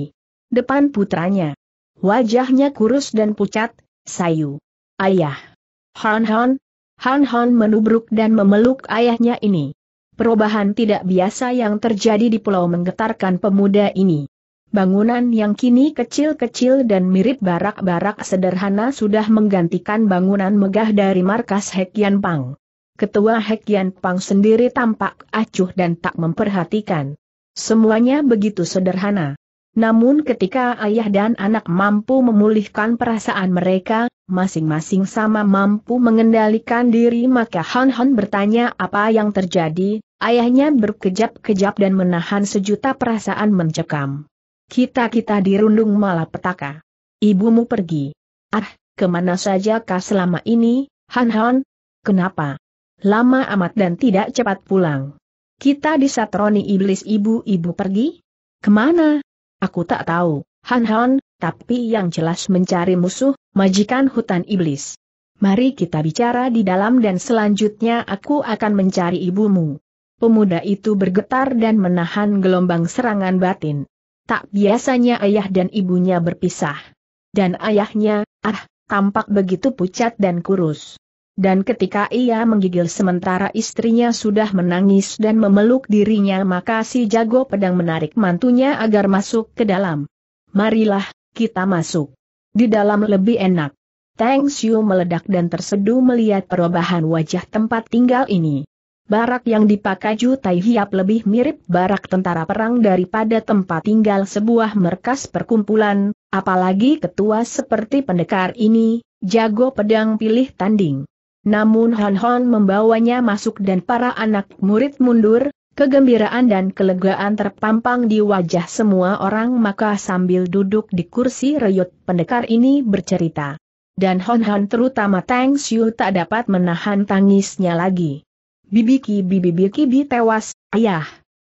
depan putranya. Wajahnya kurus dan pucat, sayu. Ayah. Han Han. Han Han menubruk dan memeluk ayahnya ini. Perubahan tidak biasa yang terjadi di pulau menggetarkan pemuda ini. Bangunan yang kini kecil-kecil dan mirip barak-barak sederhana sudah menggantikan bangunan megah dari markas Hekian Pang. Ketua Hekian Pang sendiri tampak acuh dan tak memperhatikan. Semuanya begitu sederhana. Namun ketika ayah dan anak mampu memulihkan perasaan mereka, masing-masing sama mampu mengendalikan diri maka Han Han bertanya apa yang terjadi, ayahnya berkejap-kejap dan menahan sejuta perasaan mencekam. Kita-kita dirundung malapetaka. Ibumu pergi. Ah, kemana saja kah selama ini, Han Han? Kenapa? Lama amat dan tidak cepat pulang. Kita disatroni iblis ibu-ibu pergi? Kemana? Aku tak tahu, Han Han, tapi yang jelas mencari musuh, majikan hutan iblis. Mari kita bicara di dalam dan selanjutnya aku akan mencari ibumu. Pemuda itu bergetar dan menahan gelombang serangan batin tak biasanya ayah dan ibunya berpisah. Dan ayahnya, ah, tampak begitu pucat dan kurus. Dan ketika ia menggigil sementara istrinya sudah menangis dan memeluk dirinya maka si jago pedang menarik mantunya agar masuk ke dalam. Marilah, kita masuk. Di dalam lebih enak. Tang Xiu meledak dan terseduh melihat perubahan wajah tempat tinggal ini barak yang dipakai Ju Tai Hiap lebih mirip barak tentara perang daripada tempat tinggal sebuah merkas perkumpulan, apalagi ketua seperti pendekar ini, jago pedang pilih tanding. Namun Hon Hon membawanya masuk dan para anak murid mundur, kegembiraan dan kelegaan terpampang di wajah semua orang maka sambil duduk di kursi reyot pendekar ini bercerita. Dan Hon Hon terutama Tang Xiu tak dapat menahan tangisnya lagi. Bibiki Bibi Bi tewas, ayah.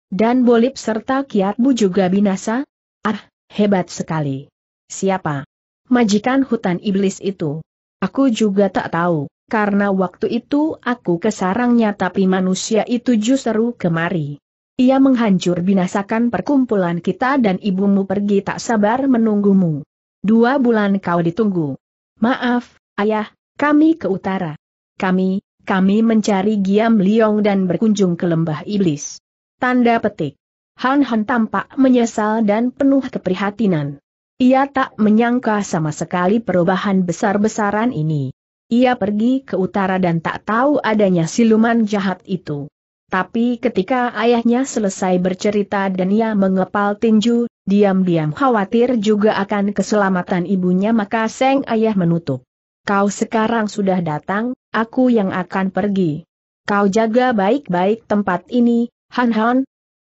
Dan Bolip serta kiatmu juga binasa? Ah, hebat sekali. Siapa? Majikan hutan iblis itu. Aku juga tak tahu, karena waktu itu aku ke sarangnya, tapi manusia itu justru kemari. Ia menghancur binasakan perkumpulan kita dan ibumu pergi tak sabar menunggumu. Dua bulan kau ditunggu. Maaf, ayah, kami ke utara. Kami, kami mencari Giam Liong dan berkunjung ke Lembah Iblis. Tanda petik. Han Han tampak menyesal dan penuh keprihatinan. Ia tak menyangka sama sekali perubahan besar-besaran ini. Ia pergi ke utara dan tak tahu adanya siluman jahat itu. Tapi ketika ayahnya selesai bercerita dan ia mengepal tinju, diam-diam khawatir juga akan keselamatan ibunya maka Seng ayah menutup. Kau sekarang sudah datang, Aku yang akan pergi. Kau jaga baik-baik tempat ini, Han Han.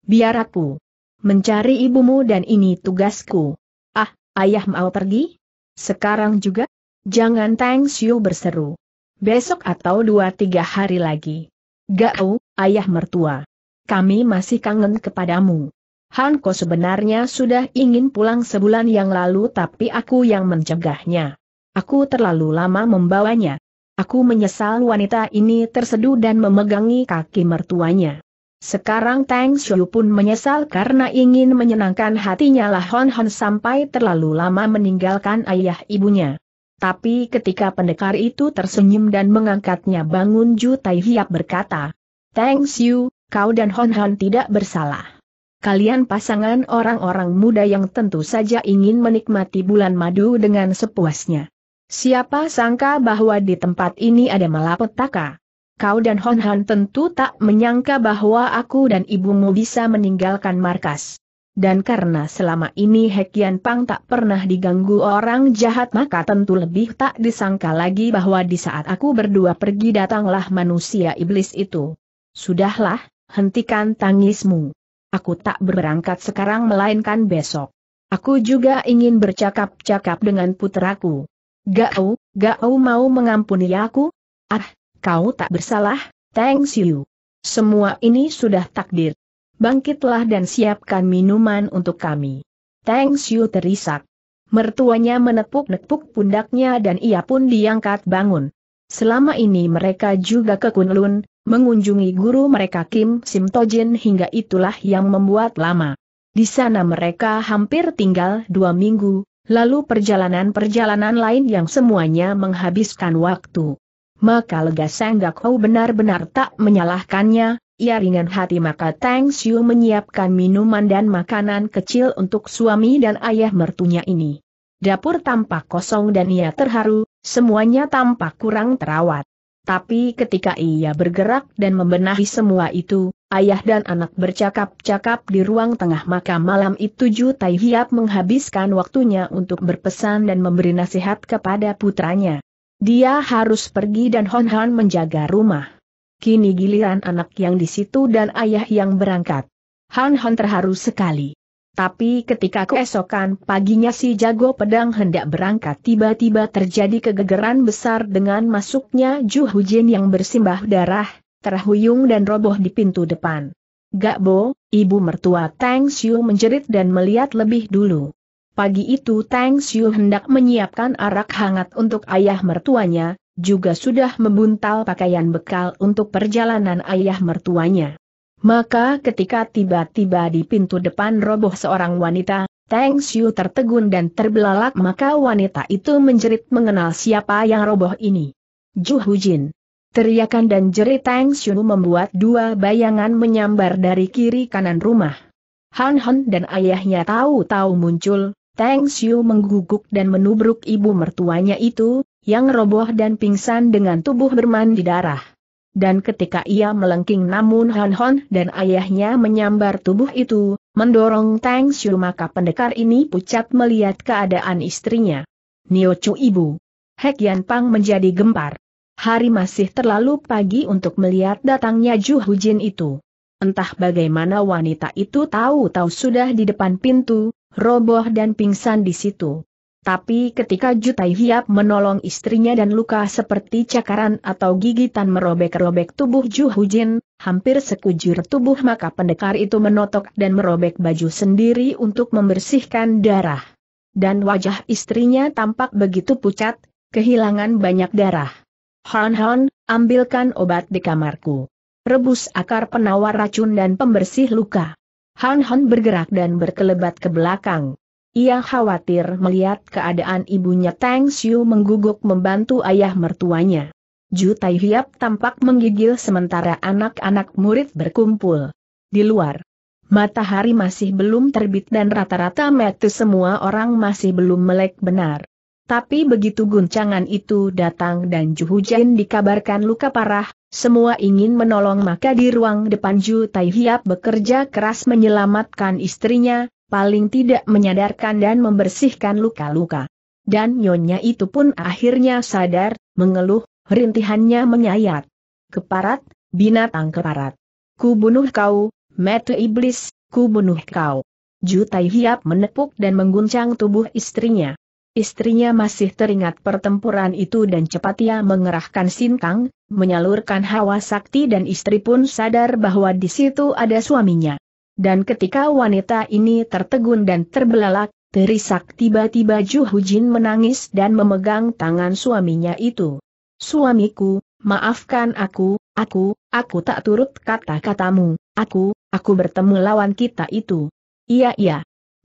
Biar aku mencari ibumu dan ini tugasku. Ah, ayah mau pergi? Sekarang juga? Jangan Tang Xiu berseru. Besok atau dua tiga hari lagi. Gao, ayah mertua. Kami masih kangen kepadamu. Hanko sebenarnya sudah ingin pulang sebulan yang lalu tapi aku yang mencegahnya. Aku terlalu lama membawanya. Aku menyesal wanita ini terseduh dan memegangi kaki mertuanya. Sekarang Tang Xiu pun menyesal karena ingin menyenangkan hatinya lah Hon Hon sampai terlalu lama meninggalkan ayah ibunya. Tapi ketika pendekar itu tersenyum dan mengangkatnya bangun Ju Tai Hiap berkata, Tang Xiu, kau dan Hon Hon tidak bersalah. Kalian pasangan orang-orang muda yang tentu saja ingin menikmati bulan madu dengan sepuasnya. Siapa sangka bahwa di tempat ini ada malapetaka? Kau dan Hon Han tentu tak menyangka bahwa aku dan ibumu bisa meninggalkan markas. Dan karena selama ini Hekian Pang tak pernah diganggu orang jahat maka tentu lebih tak disangka lagi bahwa di saat aku berdua pergi datanglah manusia iblis itu. Sudahlah, hentikan tangismu. Aku tak berangkat sekarang melainkan besok. Aku juga ingin bercakap-cakap dengan puteraku. Gao, Gao mau mengampuni aku? Ah, kau tak bersalah, Thanks you. Semua ini sudah takdir. Bangkitlah dan siapkan minuman untuk kami. Thanks you terisak. Mertuanya menepuk-nepuk pundaknya dan ia pun diangkat bangun. Selama ini mereka juga ke Kunlun, mengunjungi guru mereka Kim Simtojin hingga itulah yang membuat lama. Di sana mereka hampir tinggal dua minggu, lalu perjalanan-perjalanan lain yang semuanya menghabiskan waktu. Maka lega Senggak Hou benar-benar tak menyalahkannya, ia ringan hati maka Tang Xiu menyiapkan minuman dan makanan kecil untuk suami dan ayah mertunya ini. Dapur tampak kosong dan ia terharu, semuanya tampak kurang terawat. Tapi ketika ia bergerak dan membenahi semua itu, Ayah dan anak bercakap-cakap di ruang tengah maka malam itu Ju Tai Hiap menghabiskan waktunya untuk berpesan dan memberi nasihat kepada putranya. Dia harus pergi dan Hon Han menjaga rumah. Kini giliran anak yang di situ dan ayah yang berangkat. Han Han terharu sekali. Tapi ketika keesokan paginya si jago pedang hendak berangkat tiba-tiba terjadi kegegeran besar dengan masuknya Ju Hujin yang bersimbah darah terhuyung dan roboh di pintu depan. Gak Bo, ibu mertua Tang Xiu menjerit dan melihat lebih dulu. Pagi itu Tang Xiu hendak menyiapkan arak hangat untuk ayah mertuanya, juga sudah membuntal pakaian bekal untuk perjalanan ayah mertuanya. Maka ketika tiba-tiba di pintu depan roboh seorang wanita, Tang Xiu tertegun dan terbelalak maka wanita itu menjerit mengenal siapa yang roboh ini. Ju Hu Jin. Teriakan dan jerit Tang Xiu membuat dua bayangan menyambar dari kiri kanan rumah. Han Han dan ayahnya tahu-tahu muncul, Tang Xiu mengguguk dan menubruk ibu mertuanya itu, yang roboh dan pingsan dengan tubuh bermandi darah. Dan ketika ia melengking namun Han Han dan ayahnya menyambar tubuh itu, mendorong Tang Xiu maka pendekar ini pucat melihat keadaan istrinya. Niocu ibu. Hek Yan Pang menjadi gempar hari masih terlalu pagi untuk melihat datangnya Ju Jin itu. Entah bagaimana wanita itu tahu-tahu sudah di depan pintu, roboh dan pingsan di situ. Tapi ketika Jutai Hiap menolong istrinya dan luka seperti cakaran atau gigitan merobek-robek tubuh Ju Hujin, hampir sekujur tubuh maka pendekar itu menotok dan merobek baju sendiri untuk membersihkan darah. Dan wajah istrinya tampak begitu pucat, kehilangan banyak darah. Han Han, ambilkan obat di kamarku. Rebus akar penawar racun dan pembersih luka. Han Han bergerak dan berkelebat ke belakang. Ia khawatir melihat keadaan ibunya Tang Xiu mengguguk membantu ayah mertuanya. Ju Tai Hiap tampak menggigil sementara anak-anak murid berkumpul. Di luar, matahari masih belum terbit dan rata-rata metu semua orang masih belum melek benar. Tapi begitu guncangan itu datang dan Ju Hujin dikabarkan luka parah, semua ingin menolong maka di ruang depan Ju Tai Hiap bekerja keras menyelamatkan istrinya, paling tidak menyadarkan dan membersihkan luka-luka. Dan nyonya itu pun akhirnya sadar, mengeluh, rintihannya menyayat. Keparat, binatang keparat. Ku bunuh kau, metu iblis, ku bunuh kau. Ju Tai Hiap menepuk dan mengguncang tubuh istrinya. Istrinya masih teringat pertempuran itu dan cepat ia mengerahkan sintang, menyalurkan hawa sakti dan istri pun sadar bahwa di situ ada suaminya. Dan ketika wanita ini tertegun dan terbelalak, terisak tiba-tiba Juhujin menangis dan memegang tangan suaminya itu. Suamiku, maafkan aku, aku, aku tak turut kata-katamu, aku, aku bertemu lawan kita itu. Iya iya.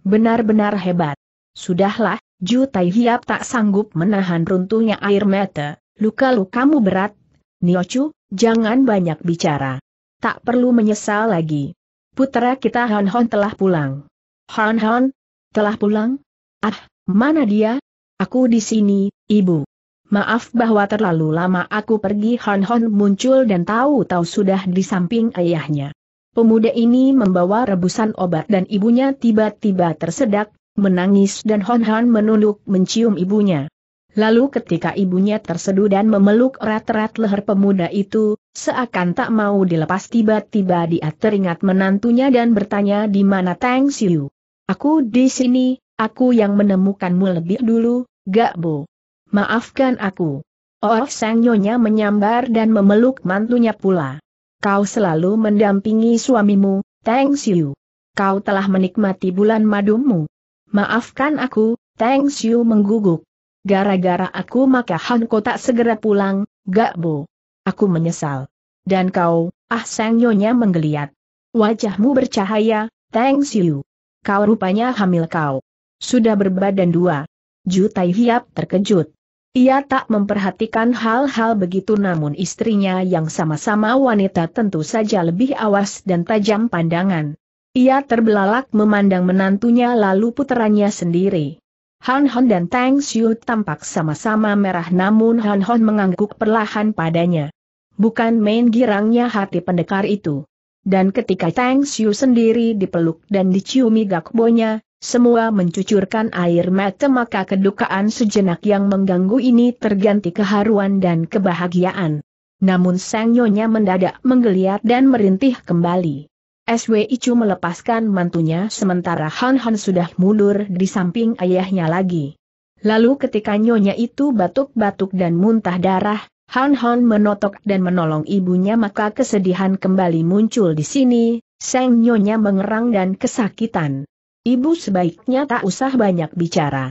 Benar-benar hebat. Sudahlah, Ju Tai Hiap tak sanggup menahan runtuhnya air mata, luka-lukamu berat, Niochu, jangan banyak bicara. Tak perlu menyesal lagi. Putra kita Han Hon telah pulang. Han Hon? Telah pulang? Ah, mana dia? Aku di sini, ibu. Maaf bahwa terlalu lama aku pergi Han Hon muncul dan tahu-tahu sudah di samping ayahnya. Pemuda ini membawa rebusan obat dan ibunya tiba-tiba tersedak, menangis dan Hon Hon menunduk mencium ibunya. Lalu ketika ibunya terseduh dan memeluk erat-erat leher pemuda itu, seakan tak mau dilepas tiba-tiba dia teringat menantunya dan bertanya di mana Tang Siu. Aku di sini, aku yang menemukanmu lebih dulu, gak bo. Maafkan aku. Oh sang nyonya menyambar dan memeluk mantunya pula. Kau selalu mendampingi suamimu, Tang Siu. Kau telah menikmati bulan madumu. Maafkan aku, Tang Xiu mengguguk. Gara-gara aku maka Han tak segera pulang, gak bo. Aku menyesal. Dan kau, ah sang nyonya menggeliat. Wajahmu bercahaya, Tang Xiu. Kau rupanya hamil kau. Sudah berbadan dua. Jutai Hiap terkejut. Ia tak memperhatikan hal-hal begitu namun istrinya yang sama-sama wanita tentu saja lebih awas dan tajam pandangan. Ia terbelalak memandang menantunya lalu puterannya sendiri. Han Hon dan Tang Xiu tampak sama-sama merah namun Han Hon mengangguk perlahan padanya. Bukan main girangnya hati pendekar itu. Dan ketika Tang Xiu sendiri dipeluk dan diciumi gakbonya, semua mencucurkan air mata maka kedukaan sejenak yang mengganggu ini terganti keharuan dan kebahagiaan. Namun sang nyonya mendadak menggeliat dan merintih kembali. SW Icu melepaskan mantunya sementara Han Han sudah mundur di samping ayahnya lagi. Lalu ketika nyonya itu batuk-batuk dan muntah darah, Han Han menotok dan menolong ibunya maka kesedihan kembali muncul di sini, sang nyonya mengerang dan kesakitan. Ibu sebaiknya tak usah banyak bicara.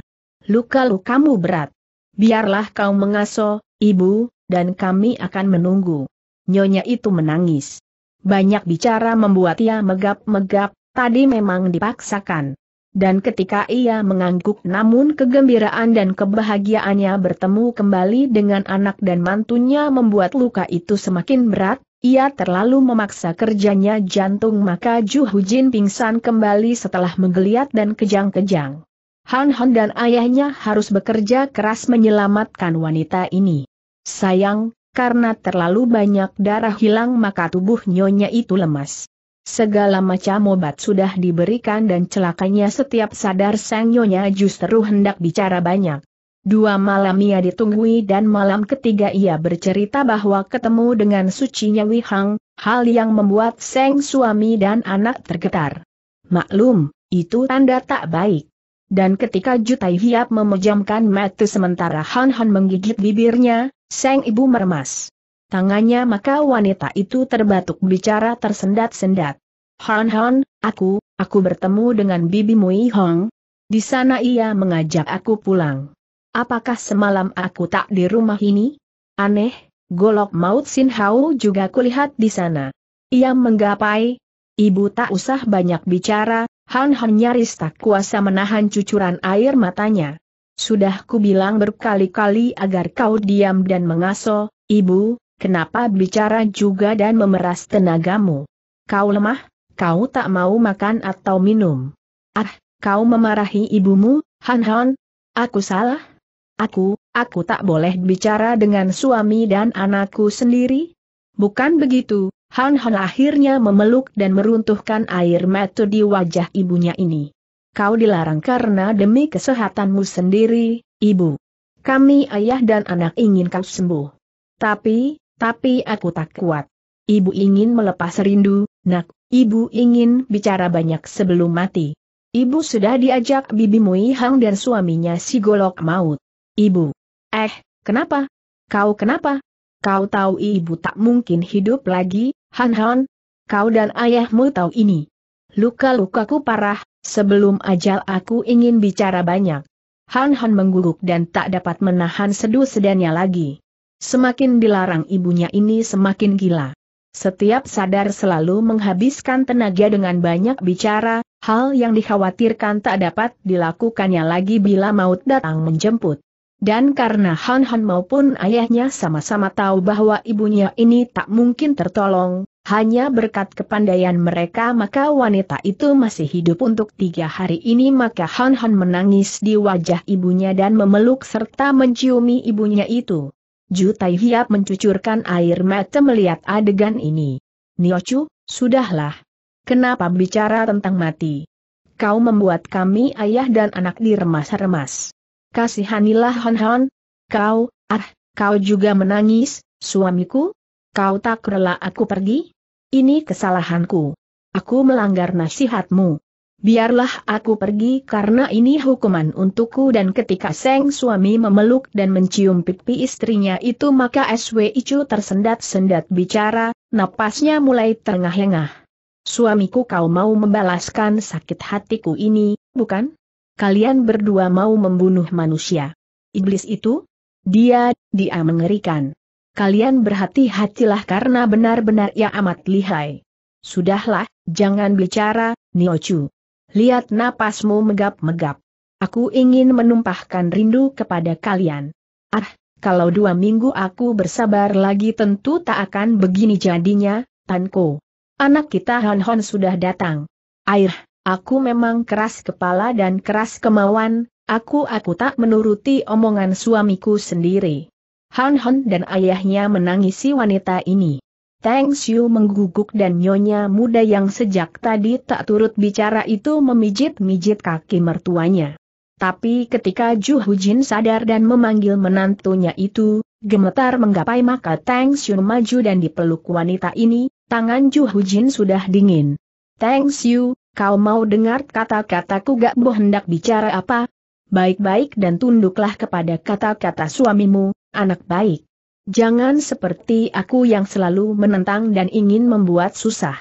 luka kamu berat. Biarlah kau mengaso, ibu, dan kami akan menunggu. Nyonya itu menangis. Banyak bicara membuat ia megap-megap, tadi memang dipaksakan. Dan ketika ia mengangguk namun kegembiraan dan kebahagiaannya bertemu kembali dengan anak dan mantunya membuat luka itu semakin berat, ia terlalu memaksa kerjanya jantung maka Ju Hujin pingsan kembali setelah menggeliat dan kejang-kejang. Han Han dan ayahnya harus bekerja keras menyelamatkan wanita ini. Sayang, karena terlalu banyak darah hilang maka tubuh nyonya itu lemas. Segala macam obat sudah diberikan dan celakanya setiap sadar sang nyonya justru hendak bicara banyak. Dua malam ia ditunggui dan malam ketiga ia bercerita bahwa ketemu dengan sucinya Wihang, hal yang membuat sang suami dan anak tergetar. Maklum, itu tanda tak baik. Dan ketika Jutai Hiap memejamkan mata sementara Han Han menggigit bibirnya, Seng ibu meremas. Tangannya maka wanita itu terbatuk bicara tersendat-sendat. Han Han, aku, aku bertemu dengan Bibi Mui Hong. Di sana ia mengajak aku pulang. Apakah semalam aku tak di rumah ini? Aneh, golok maut Sin Hao juga kulihat di sana. Ia menggapai. Ibu tak usah banyak bicara, Han Han nyaris tak kuasa menahan cucuran air matanya. Sudah bilang berkali-kali agar kau diam dan mengaso, ibu, kenapa bicara juga dan memeras tenagamu? Kau lemah, kau tak mau makan atau minum. Ah, kau memarahi ibumu, Han Han? Aku salah? Aku, aku tak boleh bicara dengan suami dan anakku sendiri? Bukan begitu, Han Han akhirnya memeluk dan meruntuhkan air mata di wajah ibunya ini kau dilarang karena demi kesehatanmu sendiri, ibu. Kami ayah dan anak ingin kau sembuh. Tapi, tapi aku tak kuat. Ibu ingin melepas rindu, nak, ibu ingin bicara banyak sebelum mati. Ibu sudah diajak Bibi Mui dan suaminya si Golok Maut. Ibu. Eh, kenapa? Kau kenapa? Kau tahu ibu tak mungkin hidup lagi, Han Han. Kau dan ayahmu tahu ini. Luka-lukaku parah, Sebelum ajal aku ingin bicara banyak. Han Han mengguruk dan tak dapat menahan seduh sedannya lagi. Semakin dilarang ibunya ini semakin gila. Setiap sadar selalu menghabiskan tenaga dengan banyak bicara, hal yang dikhawatirkan tak dapat dilakukannya lagi bila maut datang menjemput. Dan karena Han Han maupun ayahnya sama-sama tahu bahwa ibunya ini tak mungkin tertolong, hanya berkat kepandaian mereka maka wanita itu masih hidup untuk tiga hari ini maka Han Han menangis di wajah ibunya dan memeluk serta menciumi ibunya itu. Jutai Hiap mencucurkan air mata melihat adegan ini. Niochu, sudahlah. Kenapa bicara tentang mati? Kau membuat kami ayah dan anak diremas-remas. Kasihanilah Han Han. Kau, ah, kau juga menangis, suamiku? Kau tak rela aku pergi? Ini kesalahanku. Aku melanggar nasihatmu. Biarlah aku pergi karena ini hukuman untukku dan ketika Seng suami memeluk dan mencium pipi istrinya itu maka SW Icu tersendat-sendat bicara, napasnya mulai terengah-engah. Suamiku kau mau membalaskan sakit hatiku ini, bukan? Kalian berdua mau membunuh manusia. Iblis itu? Dia, dia mengerikan. Kalian berhati-hatilah karena benar-benar ia ya amat lihai. Sudahlah, jangan bicara, Niochu. Lihat napasmu megap-megap. Aku ingin menumpahkan rindu kepada kalian. Ah, kalau dua minggu aku bersabar lagi tentu tak akan begini jadinya, Tanko. Anak kita Hon Hon sudah datang. Air, aku memang keras kepala dan keras kemauan, Aku-aku tak menuruti omongan suamiku sendiri. Han Han dan ayahnya menangisi wanita ini. Tang Xiu mengguguk dan nyonya muda yang sejak tadi tak turut bicara itu memijit-mijit kaki mertuanya. Tapi ketika Ju Hujin sadar dan memanggil menantunya itu, gemetar menggapai maka Tang Xiu maju dan dipeluk wanita ini, tangan Ju Hujin sudah dingin. Tang Xiu, kau mau dengar kata-kataku gak boh hendak bicara apa? Baik-baik dan tunduklah kepada kata-kata suamimu, anak baik. Jangan seperti aku yang selalu menentang dan ingin membuat susah.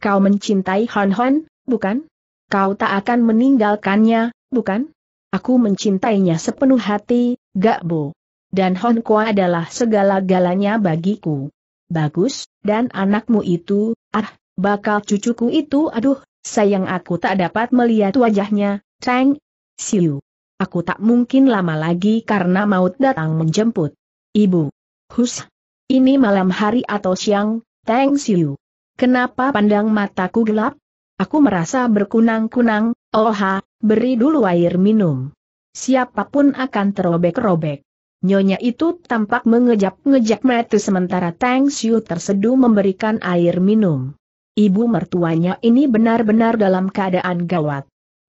Kau mencintai Hon Hon, bukan? Kau tak akan meninggalkannya, bukan? Aku mencintainya sepenuh hati, gak bo. Dan Hon Kua adalah segala-galanya bagiku. Bagus, dan anakmu itu, ah, bakal cucuku itu aduh, sayang aku tak dapat melihat wajahnya, Chang Siu. Aku tak mungkin lama lagi karena maut datang menjemput. Ibu. Hus. Ini malam hari atau siang, thanks you. Kenapa pandang mataku gelap? Aku merasa berkunang-kunang, oha, beri dulu air minum. Siapapun akan terobek-robek. Nyonya itu tampak mengejap-ngejap metu sementara Tang Xiu terseduh memberikan air minum. Ibu mertuanya ini benar-benar dalam keadaan gawat.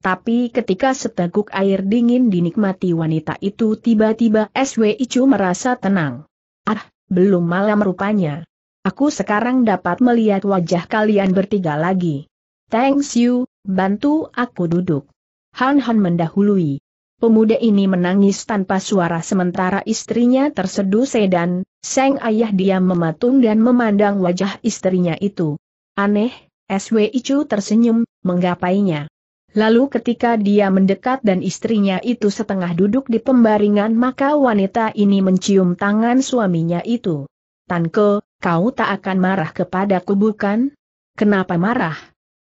Tapi ketika seteguk air dingin dinikmati wanita itu tiba-tiba SW Icu merasa tenang. Ah, belum malam rupanya. Aku sekarang dapat melihat wajah kalian bertiga lagi. Thanks you, bantu aku duduk. Han Han mendahului. Pemuda ini menangis tanpa suara sementara istrinya terseduh sedan, sang ayah diam mematung dan memandang wajah istrinya itu. Aneh, SW Icu tersenyum, menggapainya. Lalu ketika dia mendekat dan istrinya itu setengah duduk di pembaringan maka wanita ini mencium tangan suaminya itu. Tanko, kau tak akan marah kepadaku bukan? Kenapa marah?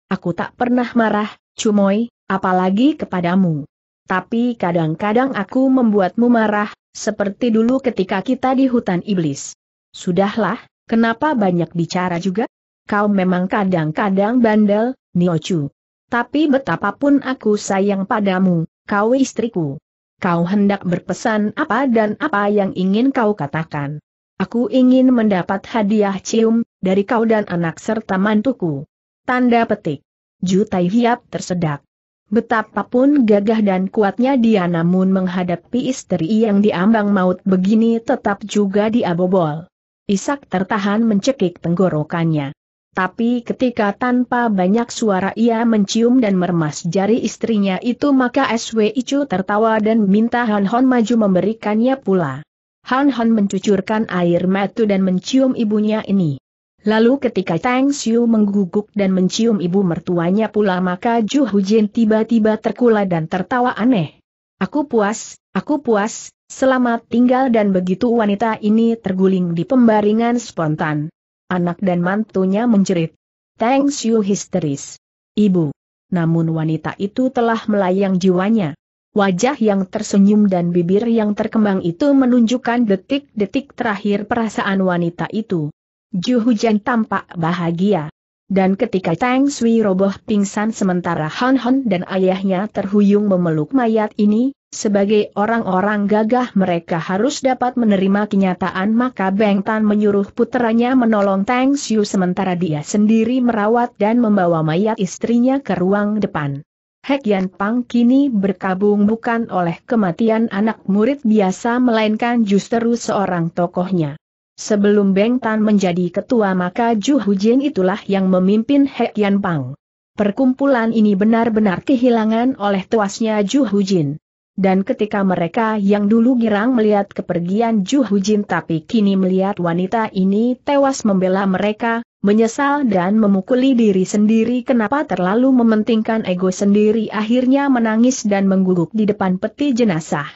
Aku tak pernah marah, Cumoy, apalagi kepadamu. Tapi kadang-kadang aku membuatmu marah, seperti dulu ketika kita di hutan iblis. Sudahlah, kenapa banyak bicara juga? Kau memang kadang-kadang bandel, Niochu tapi betapapun aku sayang padamu, kau istriku. Kau hendak berpesan apa dan apa yang ingin kau katakan. Aku ingin mendapat hadiah cium, dari kau dan anak serta mantuku. Tanda petik. Jutai Hiap tersedak. Betapapun gagah dan kuatnya dia namun menghadapi istri yang diambang maut begini tetap juga diabobol. Isak tertahan mencekik tenggorokannya. Tapi ketika tanpa banyak suara ia mencium dan meremas jari istrinya itu maka SW Icu tertawa dan minta Han Hon maju memberikannya pula. Han Hon mencucurkan air matu dan mencium ibunya ini. Lalu ketika Tang Xiu mengguguk dan mencium ibu mertuanya pula maka Ju Hujin tiba-tiba terkula dan tertawa aneh. Aku puas, aku puas, selamat tinggal dan begitu wanita ini terguling di pembaringan spontan anak dan mantunya menjerit. Thanks you histeris. Ibu. Namun wanita itu telah melayang jiwanya. Wajah yang tersenyum dan bibir yang terkembang itu menunjukkan detik-detik terakhir perasaan wanita itu. Ju Hujan tampak bahagia. Dan ketika Tang Sui roboh pingsan sementara Han Han dan ayahnya terhuyung memeluk mayat ini, sebagai orang-orang gagah mereka harus dapat menerima kenyataan maka Beng Tan menyuruh putranya menolong Tang Xiu sementara dia sendiri merawat dan membawa mayat istrinya ke ruang depan. Hek Yan Pang kini berkabung bukan oleh kematian anak murid biasa melainkan justru seorang tokohnya. Sebelum Beng Tan menjadi ketua maka Ju Hu Jin itulah yang memimpin Hek Yan Pang. Perkumpulan ini benar-benar kehilangan oleh tuasnya Ju Hu Jin dan ketika mereka yang dulu girang melihat kepergian Ju Hujin tapi kini melihat wanita ini tewas membela mereka, menyesal dan memukuli diri sendiri kenapa terlalu mementingkan ego sendiri akhirnya menangis dan mengguguk di depan peti jenazah.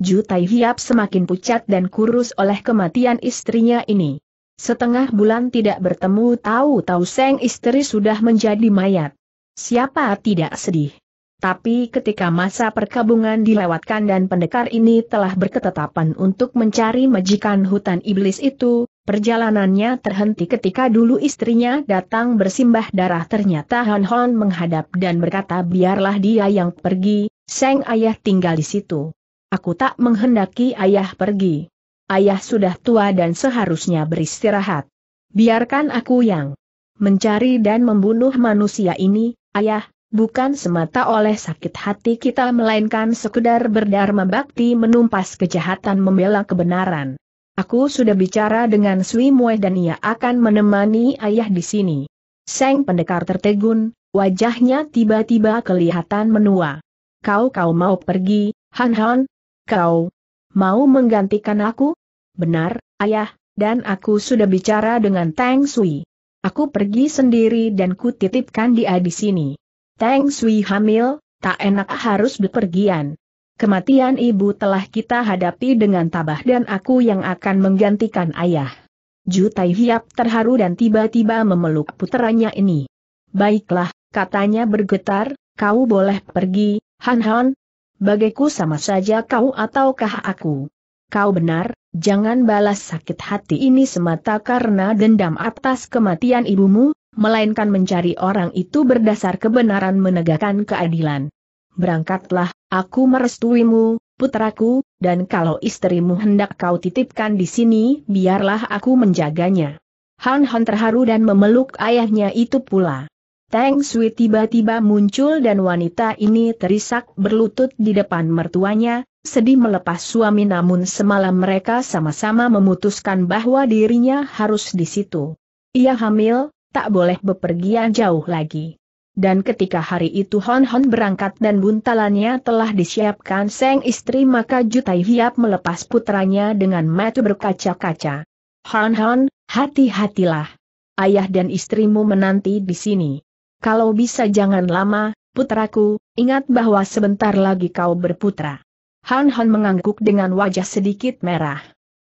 Ju Tai Hiap semakin pucat dan kurus oleh kematian istrinya ini. Setengah bulan tidak bertemu tahu-tahu Seng istri sudah menjadi mayat. Siapa tidak sedih? Tapi ketika masa perkabungan dilewatkan dan pendekar ini telah berketetapan untuk mencari majikan hutan iblis itu, perjalanannya terhenti ketika dulu istrinya datang bersimbah darah ternyata Han Hon menghadap dan berkata biarlah dia yang pergi, Seng ayah tinggal di situ. Aku tak menghendaki ayah pergi. Ayah sudah tua dan seharusnya beristirahat. Biarkan aku yang mencari dan membunuh manusia ini, ayah, bukan semata oleh sakit hati kita melainkan sekedar berdharma bakti menumpas kejahatan membela kebenaran. Aku sudah bicara dengan Sui Mue dan ia akan menemani ayah di sini. Seng pendekar tertegun, wajahnya tiba-tiba kelihatan menua. Kau kau mau pergi, Han Han? Kau mau menggantikan aku? Benar, ayah, dan aku sudah bicara dengan Tang Sui. Aku pergi sendiri dan kutitipkan dia di sini. Teng Sui hamil, tak enak harus bepergian. Kematian ibu telah kita hadapi dengan tabah dan aku yang akan menggantikan ayah. Jutai Hiap terharu dan tiba-tiba memeluk putranya ini. Baiklah, katanya bergetar, kau boleh pergi, Han Han. Bagiku sama saja kau ataukah aku. Kau benar, jangan balas sakit hati ini semata karena dendam atas kematian ibumu, melainkan mencari orang itu berdasar kebenaran menegakkan keadilan. Berangkatlah, aku merestuimu, putraku, dan kalau istrimu hendak kau titipkan di sini, biarlah aku menjaganya. Han Han terharu dan memeluk ayahnya itu pula. Tang Sui tiba-tiba muncul dan wanita ini terisak berlutut di depan mertuanya, sedih melepas suami namun semalam mereka sama-sama memutuskan bahwa dirinya harus di situ. Ia hamil, tak boleh bepergian jauh lagi. Dan ketika hari itu Hon Hon berangkat dan buntalannya telah disiapkan sang istri maka Jutai Hiap melepas putranya dengan mata berkaca-kaca. Hon Hon, hati-hatilah. Ayah dan istrimu menanti di sini. Kalau bisa jangan lama, putraku, ingat bahwa sebentar lagi kau berputra. Han Han mengangguk dengan wajah sedikit merah.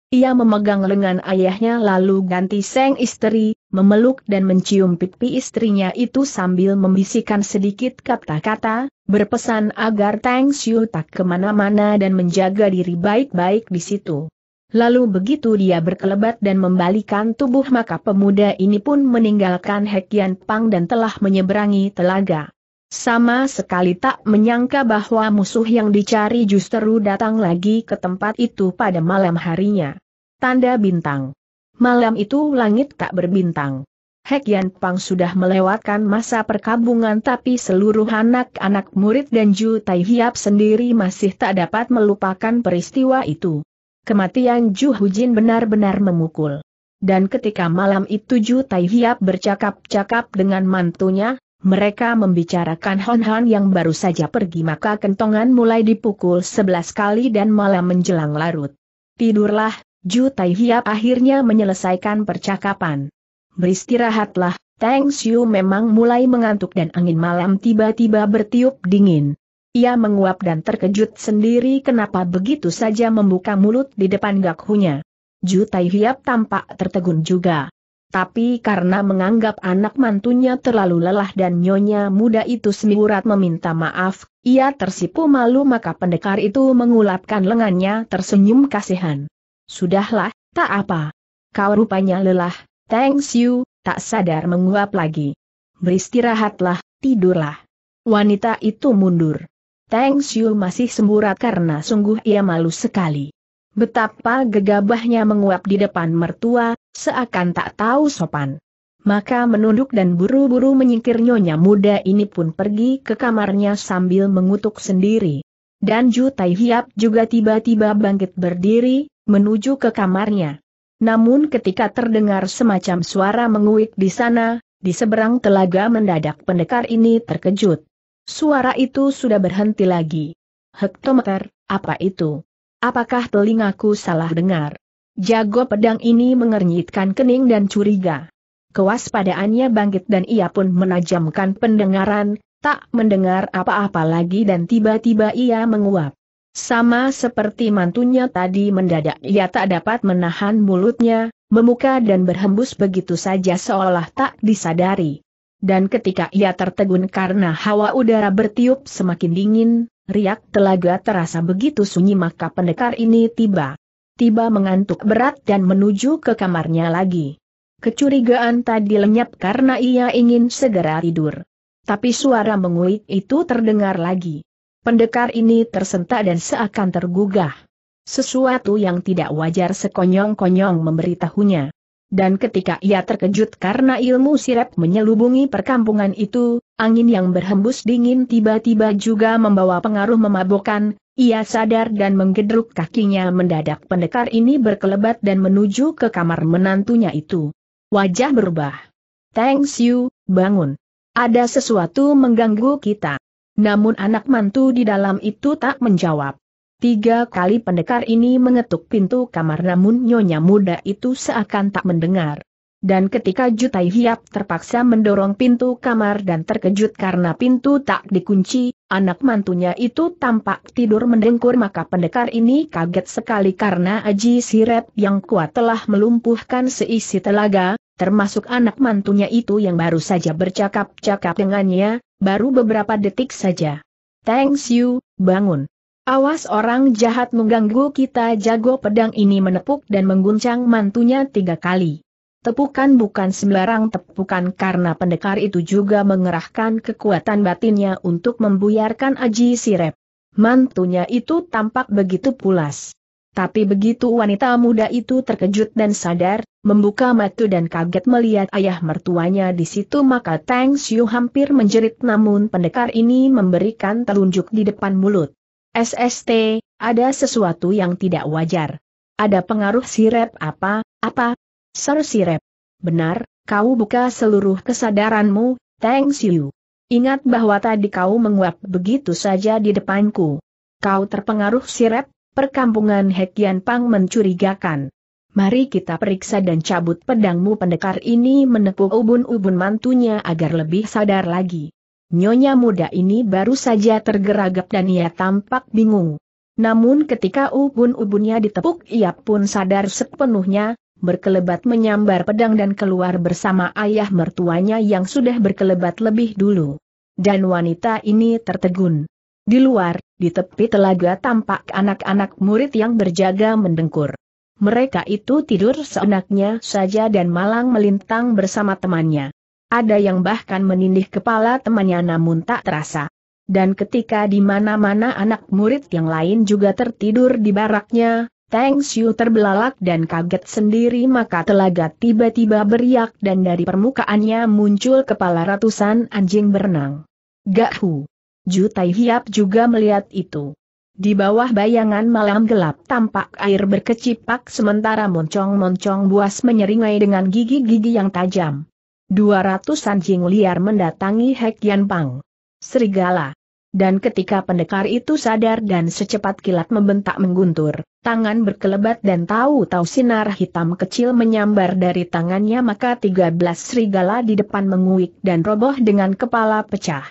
Ia memegang lengan ayahnya lalu ganti seng istri, memeluk dan mencium pipi istrinya itu sambil membisikkan sedikit kata-kata, berpesan agar Tang Xiu tak kemana-mana dan menjaga diri baik-baik di situ. Lalu begitu dia berkelebat dan membalikan tubuh maka pemuda ini pun meninggalkan Hekian Pang dan telah menyeberangi telaga. Sama sekali tak menyangka bahwa musuh yang dicari justru datang lagi ke tempat itu pada malam harinya. Tanda bintang. Malam itu langit tak berbintang. Hek Yan Pang sudah melewatkan masa perkabungan tapi seluruh anak-anak murid dan Ju Tai Hiap sendiri masih tak dapat melupakan peristiwa itu. Kematian Ju Hujin benar-benar memukul. Dan ketika malam itu Ju Tai Hiap bercakap-cakap dengan mantunya, mereka membicarakan Hon Hon yang baru saja pergi maka kentongan mulai dipukul sebelas kali dan malam menjelang larut. Tidurlah, Ju Tai Hiap akhirnya menyelesaikan percakapan. Beristirahatlah, Tang Xiu memang mulai mengantuk dan angin malam tiba-tiba bertiup dingin. Ia menguap dan terkejut sendiri kenapa begitu saja membuka mulut di depan gakhunya. Ju Tai Hiap tampak tertegun juga. Tapi karena menganggap anak mantunya terlalu lelah dan nyonya muda itu semburat meminta maaf, ia tersipu malu maka pendekar itu mengulapkan lengannya tersenyum kasihan. Sudahlah, tak apa. Kau rupanya lelah, thanks you, tak sadar menguap lagi. Beristirahatlah, tidurlah. Wanita itu mundur. Thanks you masih semburat karena sungguh ia malu sekali. Betapa gegabahnya menguap di depan mertua, seakan tak tahu sopan. Maka menunduk dan buru-buru menyingkir nyonya muda ini pun pergi ke kamarnya sambil mengutuk sendiri. Dan Ju Tai Hiap juga tiba-tiba bangkit berdiri, menuju ke kamarnya. Namun ketika terdengar semacam suara menguik di sana, di seberang telaga mendadak pendekar ini terkejut. Suara itu sudah berhenti lagi. Hektometer, apa itu? Apakah telingaku salah dengar? Jago pedang ini mengernyitkan kening dan curiga. Kewaspadaannya bangkit dan ia pun menajamkan pendengaran, tak mendengar apa-apa lagi dan tiba-tiba ia menguap. Sama seperti mantunya tadi mendadak ia tak dapat menahan mulutnya, memuka dan berhembus begitu saja seolah tak disadari. Dan ketika ia tertegun karena hawa udara bertiup semakin dingin, riak telaga terasa begitu sunyi maka pendekar ini tiba. Tiba mengantuk berat dan menuju ke kamarnya lagi. Kecurigaan tadi lenyap karena ia ingin segera tidur. Tapi suara menguit itu terdengar lagi. Pendekar ini tersentak dan seakan tergugah. Sesuatu yang tidak wajar sekonyong-konyong memberitahunya. Dan ketika ia terkejut karena ilmu sirap menyelubungi perkampungan itu, Angin yang berhembus dingin tiba-tiba juga membawa pengaruh memabukkan, ia sadar dan menggedruk kakinya mendadak pendekar ini berkelebat dan menuju ke kamar menantunya itu. Wajah berubah. Thanks you, bangun. Ada sesuatu mengganggu kita. Namun anak mantu di dalam itu tak menjawab. Tiga kali pendekar ini mengetuk pintu kamar namun nyonya muda itu seakan tak mendengar dan ketika Jutai Hiap terpaksa mendorong pintu kamar dan terkejut karena pintu tak dikunci, anak mantunya itu tampak tidur mendengkur maka pendekar ini kaget sekali karena Aji Sirep yang kuat telah melumpuhkan seisi telaga, termasuk anak mantunya itu yang baru saja bercakap-cakap dengannya, baru beberapa detik saja. Thanks you, bangun. Awas orang jahat mengganggu kita jago pedang ini menepuk dan mengguncang mantunya tiga kali. Tepukan bukan sembarang tepukan karena pendekar itu juga mengerahkan kekuatan batinnya untuk membuyarkan Aji Sirep. Mantunya itu tampak begitu pulas. Tapi begitu wanita muda itu terkejut dan sadar, membuka mata dan kaget melihat ayah mertuanya di situ maka Tang Xiu hampir menjerit namun pendekar ini memberikan telunjuk di depan mulut. SST, ada sesuatu yang tidak wajar. Ada pengaruh sirep apa, apa, sirep. Benar, kau buka seluruh kesadaranmu, Thanks you. Ingat bahwa tadi kau menguap begitu saja di depanku. Kau terpengaruh Sirep, perkampungan Hekian Pang mencurigakan. Mari kita periksa dan cabut pedangmu pendekar ini menepuk ubun-ubun mantunya agar lebih sadar lagi. Nyonya muda ini baru saja tergeragap dan ia tampak bingung. Namun ketika ubun-ubunnya ditepuk ia pun sadar sepenuhnya, berkelebat menyambar pedang dan keluar bersama ayah mertuanya yang sudah berkelebat lebih dulu. Dan wanita ini tertegun. Di luar, di tepi telaga tampak anak-anak murid yang berjaga mendengkur. Mereka itu tidur seenaknya saja dan malang melintang bersama temannya. Ada yang bahkan menindih kepala temannya namun tak terasa. Dan ketika di mana-mana anak murid yang lain juga tertidur di baraknya, Tang Xiu terbelalak dan kaget sendiri maka telaga tiba-tiba beriak dan dari permukaannya muncul kepala ratusan anjing berenang. Gak hu. Ju Tai Hiap juga melihat itu. Di bawah bayangan malam gelap tampak air berkecipak sementara moncong-moncong buas menyeringai dengan gigi-gigi yang tajam. Dua ratus anjing liar mendatangi Hek Yan Pang. Serigala dan ketika pendekar itu sadar dan secepat kilat membentak mengguntur, tangan berkelebat dan tahu-tahu sinar hitam kecil menyambar dari tangannya maka 13 serigala di depan menguik dan roboh dengan kepala pecah.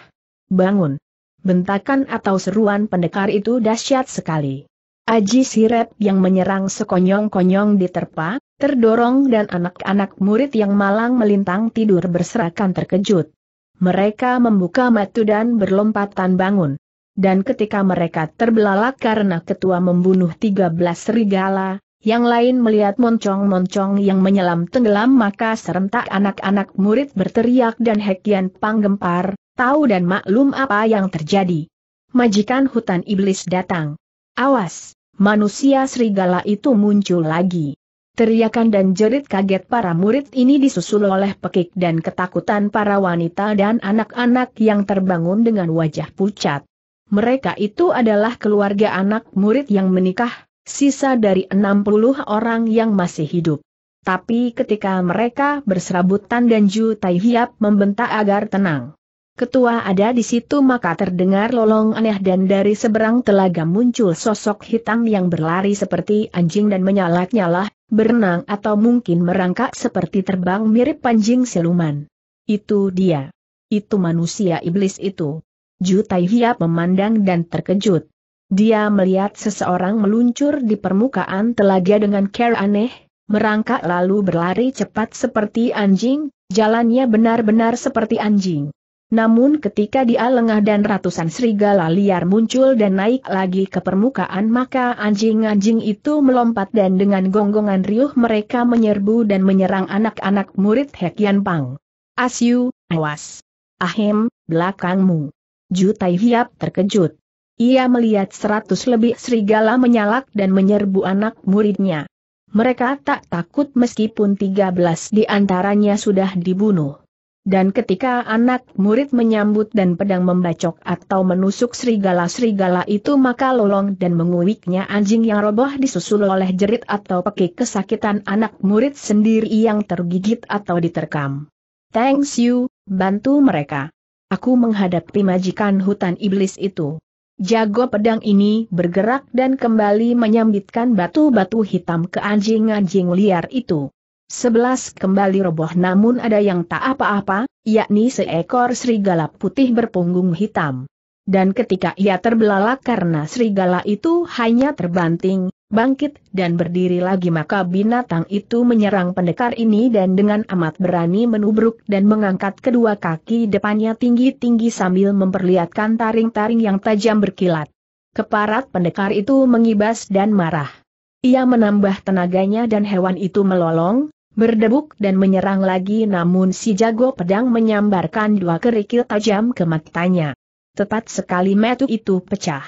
Bangun! Bentakan atau seruan pendekar itu dahsyat sekali. Aji Sirep yang menyerang sekonyong-konyong diterpa, terdorong dan anak-anak murid yang malang melintang tidur berserakan terkejut. Mereka membuka matu dan berlompatan bangun. Dan ketika mereka terbelalak karena ketua membunuh 13 serigala, yang lain melihat moncong-moncong yang menyelam tenggelam maka serentak anak-anak murid berteriak dan Hekian panggempar, tahu dan maklum apa yang terjadi. Majikan hutan iblis datang. Awas, manusia serigala itu muncul lagi. Teriakan dan jerit kaget para murid ini disusul oleh pekik dan ketakutan para wanita dan anak-anak yang terbangun dengan wajah pucat. Mereka itu adalah keluarga anak murid yang menikah, sisa dari 60 orang yang masih hidup. Tapi ketika mereka berserabutan dan Ju Tai membentak agar tenang. Ketua ada di situ maka terdengar lolong aneh dan dari seberang telaga muncul sosok hitam yang berlari seperti anjing dan menyalak-nyala berenang atau mungkin merangkak seperti terbang mirip panjing siluman. Itu dia. Itu manusia iblis itu. Jutai Hiap memandang dan terkejut. Dia melihat seseorang meluncur di permukaan telaga dengan cara aneh, merangkak lalu berlari cepat seperti anjing, jalannya benar-benar seperti anjing. Namun ketika dia lengah dan ratusan serigala liar muncul dan naik lagi ke permukaan maka anjing-anjing itu melompat dan dengan gonggongan riuh mereka menyerbu dan menyerang anak-anak murid Hekian Pang. Asyu, awas! Ahem, belakangmu! Jutai Hiap terkejut. Ia melihat seratus lebih serigala menyalak dan menyerbu anak muridnya. Mereka tak takut meskipun tiga belas di antaranya sudah dibunuh dan ketika anak murid menyambut dan pedang membacok atau menusuk serigala-serigala itu maka lolong dan menguiknya anjing yang roboh disusul oleh jerit atau pekik kesakitan anak murid sendiri yang tergigit atau diterkam. Thanks you, bantu mereka. Aku menghadapi majikan hutan iblis itu. Jago pedang ini bergerak dan kembali menyambitkan batu-batu hitam ke anjing-anjing liar itu. Sebelas kembali roboh namun ada yang tak apa-apa, yakni seekor serigala putih berpunggung hitam. Dan ketika ia terbelalak karena serigala itu hanya terbanting, bangkit dan berdiri lagi maka binatang itu menyerang pendekar ini dan dengan amat berani menubruk dan mengangkat kedua kaki depannya tinggi-tinggi sambil memperlihatkan taring-taring yang tajam berkilat. Keparat pendekar itu mengibas dan marah. Ia menambah tenaganya dan hewan itu melolong, berdebuk dan menyerang lagi namun si jago pedang menyambarkan dua kerikil tajam ke matanya. Tepat sekali metu itu pecah.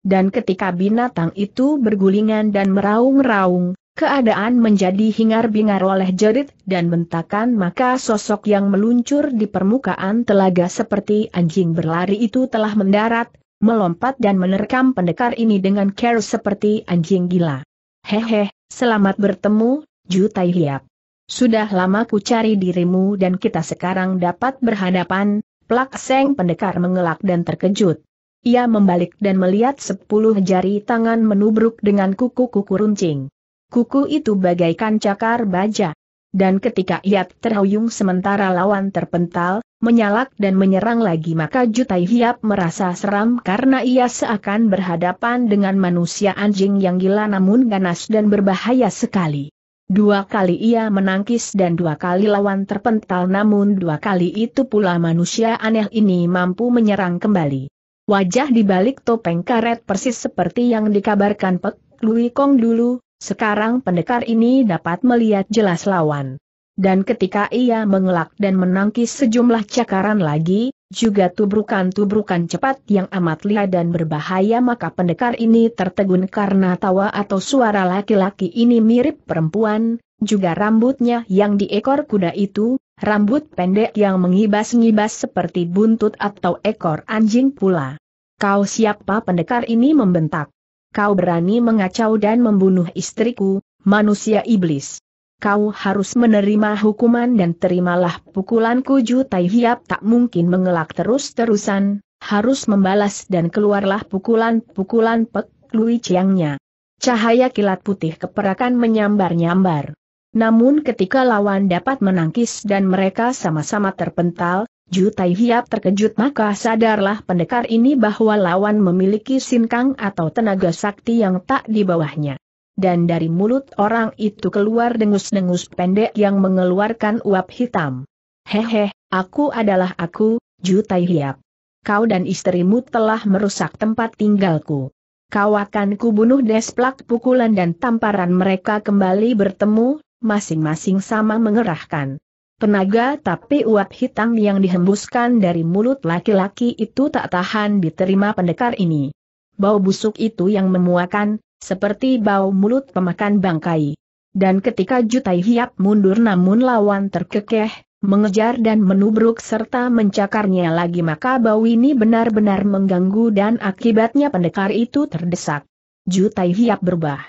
Dan ketika binatang itu bergulingan dan meraung-raung, keadaan menjadi hingar-bingar oleh jerit dan bentakan maka sosok yang meluncur di permukaan telaga seperti anjing berlari itu telah mendarat, melompat dan menerkam pendekar ini dengan care seperti anjing gila. Hehe, selamat bertemu, Jutai Liap. Sudah lama ku cari dirimu dan kita sekarang dapat berhadapan, plak seng pendekar mengelak dan terkejut. Ia membalik dan melihat sepuluh jari tangan menubruk dengan kuku-kuku runcing. Kuku itu bagaikan cakar baja. Dan ketika ia terhuyung sementara lawan terpental, menyalak dan menyerang lagi maka Jutai Hiap merasa seram karena ia seakan berhadapan dengan manusia anjing yang gila namun ganas dan berbahaya sekali. Dua kali ia menangkis dan dua kali lawan terpental namun dua kali itu pula manusia aneh ini mampu menyerang kembali. Wajah di balik topeng karet persis seperti yang dikabarkan Pek Lui Kong dulu, sekarang pendekar ini dapat melihat jelas lawan dan ketika ia mengelak dan menangkis sejumlah cakaran lagi, juga tubrukan-tubrukan cepat yang amat liar dan berbahaya maka pendekar ini tertegun karena tawa atau suara laki-laki ini mirip perempuan, juga rambutnya yang di ekor kuda itu, rambut pendek yang mengibas-ngibas seperti buntut atau ekor anjing pula. Kau siapa pendekar ini membentak? Kau berani mengacau dan membunuh istriku, manusia iblis kau harus menerima hukuman dan terimalah pukulanku Ju Tai Hiap tak mungkin mengelak terus-terusan, harus membalas dan keluarlah pukulan-pukulan Pek Lui Chiangnya. Cahaya kilat putih keperakan menyambar-nyambar. Namun ketika lawan dapat menangkis dan mereka sama-sama terpental, Ju Tai Hiap terkejut maka sadarlah pendekar ini bahwa lawan memiliki sinkang atau tenaga sakti yang tak di bawahnya dan dari mulut orang itu keluar dengus-dengus pendek yang mengeluarkan uap hitam. Hehe, aku adalah aku, Jutai Hiap. Kau dan istrimu telah merusak tempat tinggalku. Kau akan kubunuh desplak pukulan dan tamparan mereka kembali bertemu, masing-masing sama mengerahkan Tenaga tapi uap hitam yang dihembuskan dari mulut laki-laki itu tak tahan diterima pendekar ini. Bau busuk itu yang memuakan, seperti bau mulut pemakan bangkai. Dan ketika Jutai Hiap mundur namun lawan terkekeh, mengejar dan menubruk serta mencakarnya lagi maka bau ini benar-benar mengganggu dan akibatnya pendekar itu terdesak. Jutai Hiap berubah.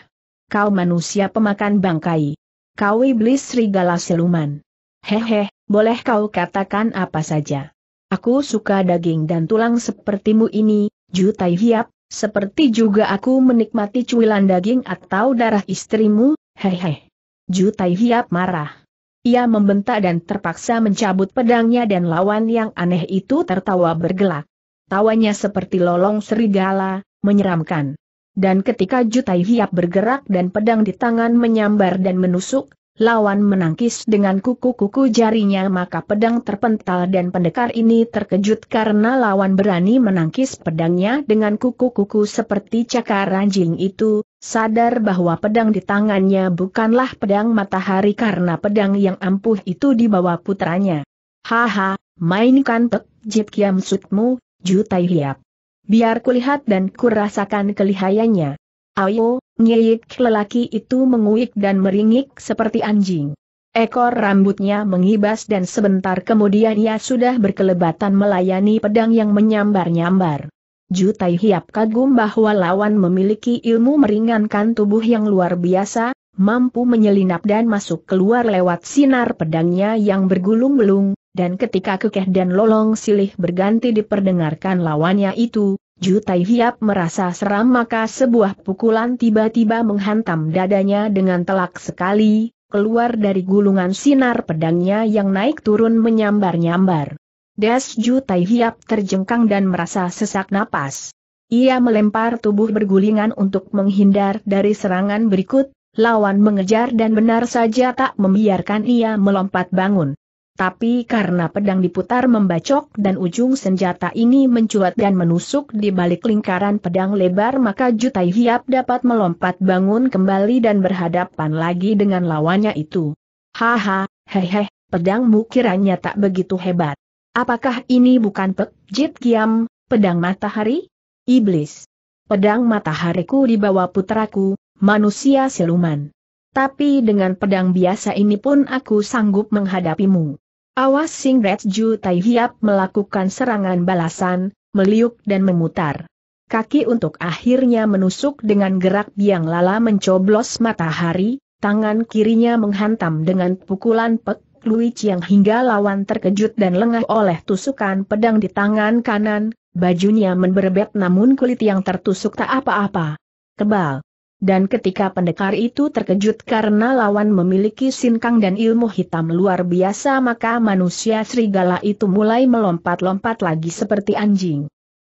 Kau manusia pemakan bangkai. Kau iblis serigala siluman. Hehe, boleh kau katakan apa saja. Aku suka daging dan tulang sepertimu ini, Jutai Hiap, seperti juga aku menikmati cuilan daging atau darah istrimu, hehe. Jutai Hiap marah. Ia membentak dan terpaksa mencabut pedangnya dan lawan yang aneh itu tertawa bergelak. Tawanya seperti lolong serigala, menyeramkan. Dan ketika Jutai Hiap bergerak dan pedang di tangan menyambar dan menusuk, Lawan menangkis dengan kuku-kuku jarinya maka pedang terpental dan pendekar ini terkejut karena lawan berani menangkis pedangnya dengan kuku-kuku seperti cakar anjing itu, sadar bahwa pedang di tangannya bukanlah pedang matahari karena pedang yang ampuh itu dibawa putranya. Haha, mainkan tek, jit kiam sutmu, jutai hiap. Biar kulihat dan kurasakan kelihayannya. Ayo, ngeyik lelaki itu menguik dan meringik seperti anjing. Ekor rambutnya mengibas dan sebentar kemudian ia sudah berkelebatan melayani pedang yang menyambar-nyambar. Jutai Hiap kagum bahwa lawan memiliki ilmu meringankan tubuh yang luar biasa, mampu menyelinap dan masuk keluar lewat sinar pedangnya yang bergulung gulung dan ketika kekeh dan lolong silih berganti diperdengarkan lawannya itu, Jutai Hiap merasa seram maka sebuah pukulan tiba-tiba menghantam dadanya dengan telak sekali, keluar dari gulungan sinar pedangnya yang naik turun menyambar-nyambar. Des Jutai Hiap terjengkang dan merasa sesak napas. Ia melempar tubuh bergulingan untuk menghindar dari serangan berikut, lawan mengejar dan benar saja tak membiarkan ia melompat bangun tapi karena pedang diputar membacok dan ujung senjata ini mencuat dan menusuk di balik lingkaran pedang lebar maka Jutai Hiap dapat melompat bangun kembali dan berhadapan lagi dengan lawannya itu. Haha, hehe, pedangmu kiranya tak begitu hebat. Apakah ini bukan Pek Jit Kiam, pedang matahari? Iblis. Pedang matahariku dibawa putraku, manusia siluman. Tapi dengan pedang biasa ini pun aku sanggup menghadapimu. Awas Sing Red Ju Tai Hiap melakukan serangan balasan, meliuk dan memutar. Kaki untuk akhirnya menusuk dengan gerak biang lala mencoblos matahari, tangan kirinya menghantam dengan pukulan pek Lui yang hingga lawan terkejut dan lengah oleh tusukan pedang di tangan kanan, bajunya menberbet namun kulit yang tertusuk tak apa-apa. Kebal. Dan ketika pendekar itu terkejut karena lawan memiliki sinkang dan ilmu hitam luar biasa maka manusia serigala itu mulai melompat-lompat lagi seperti anjing.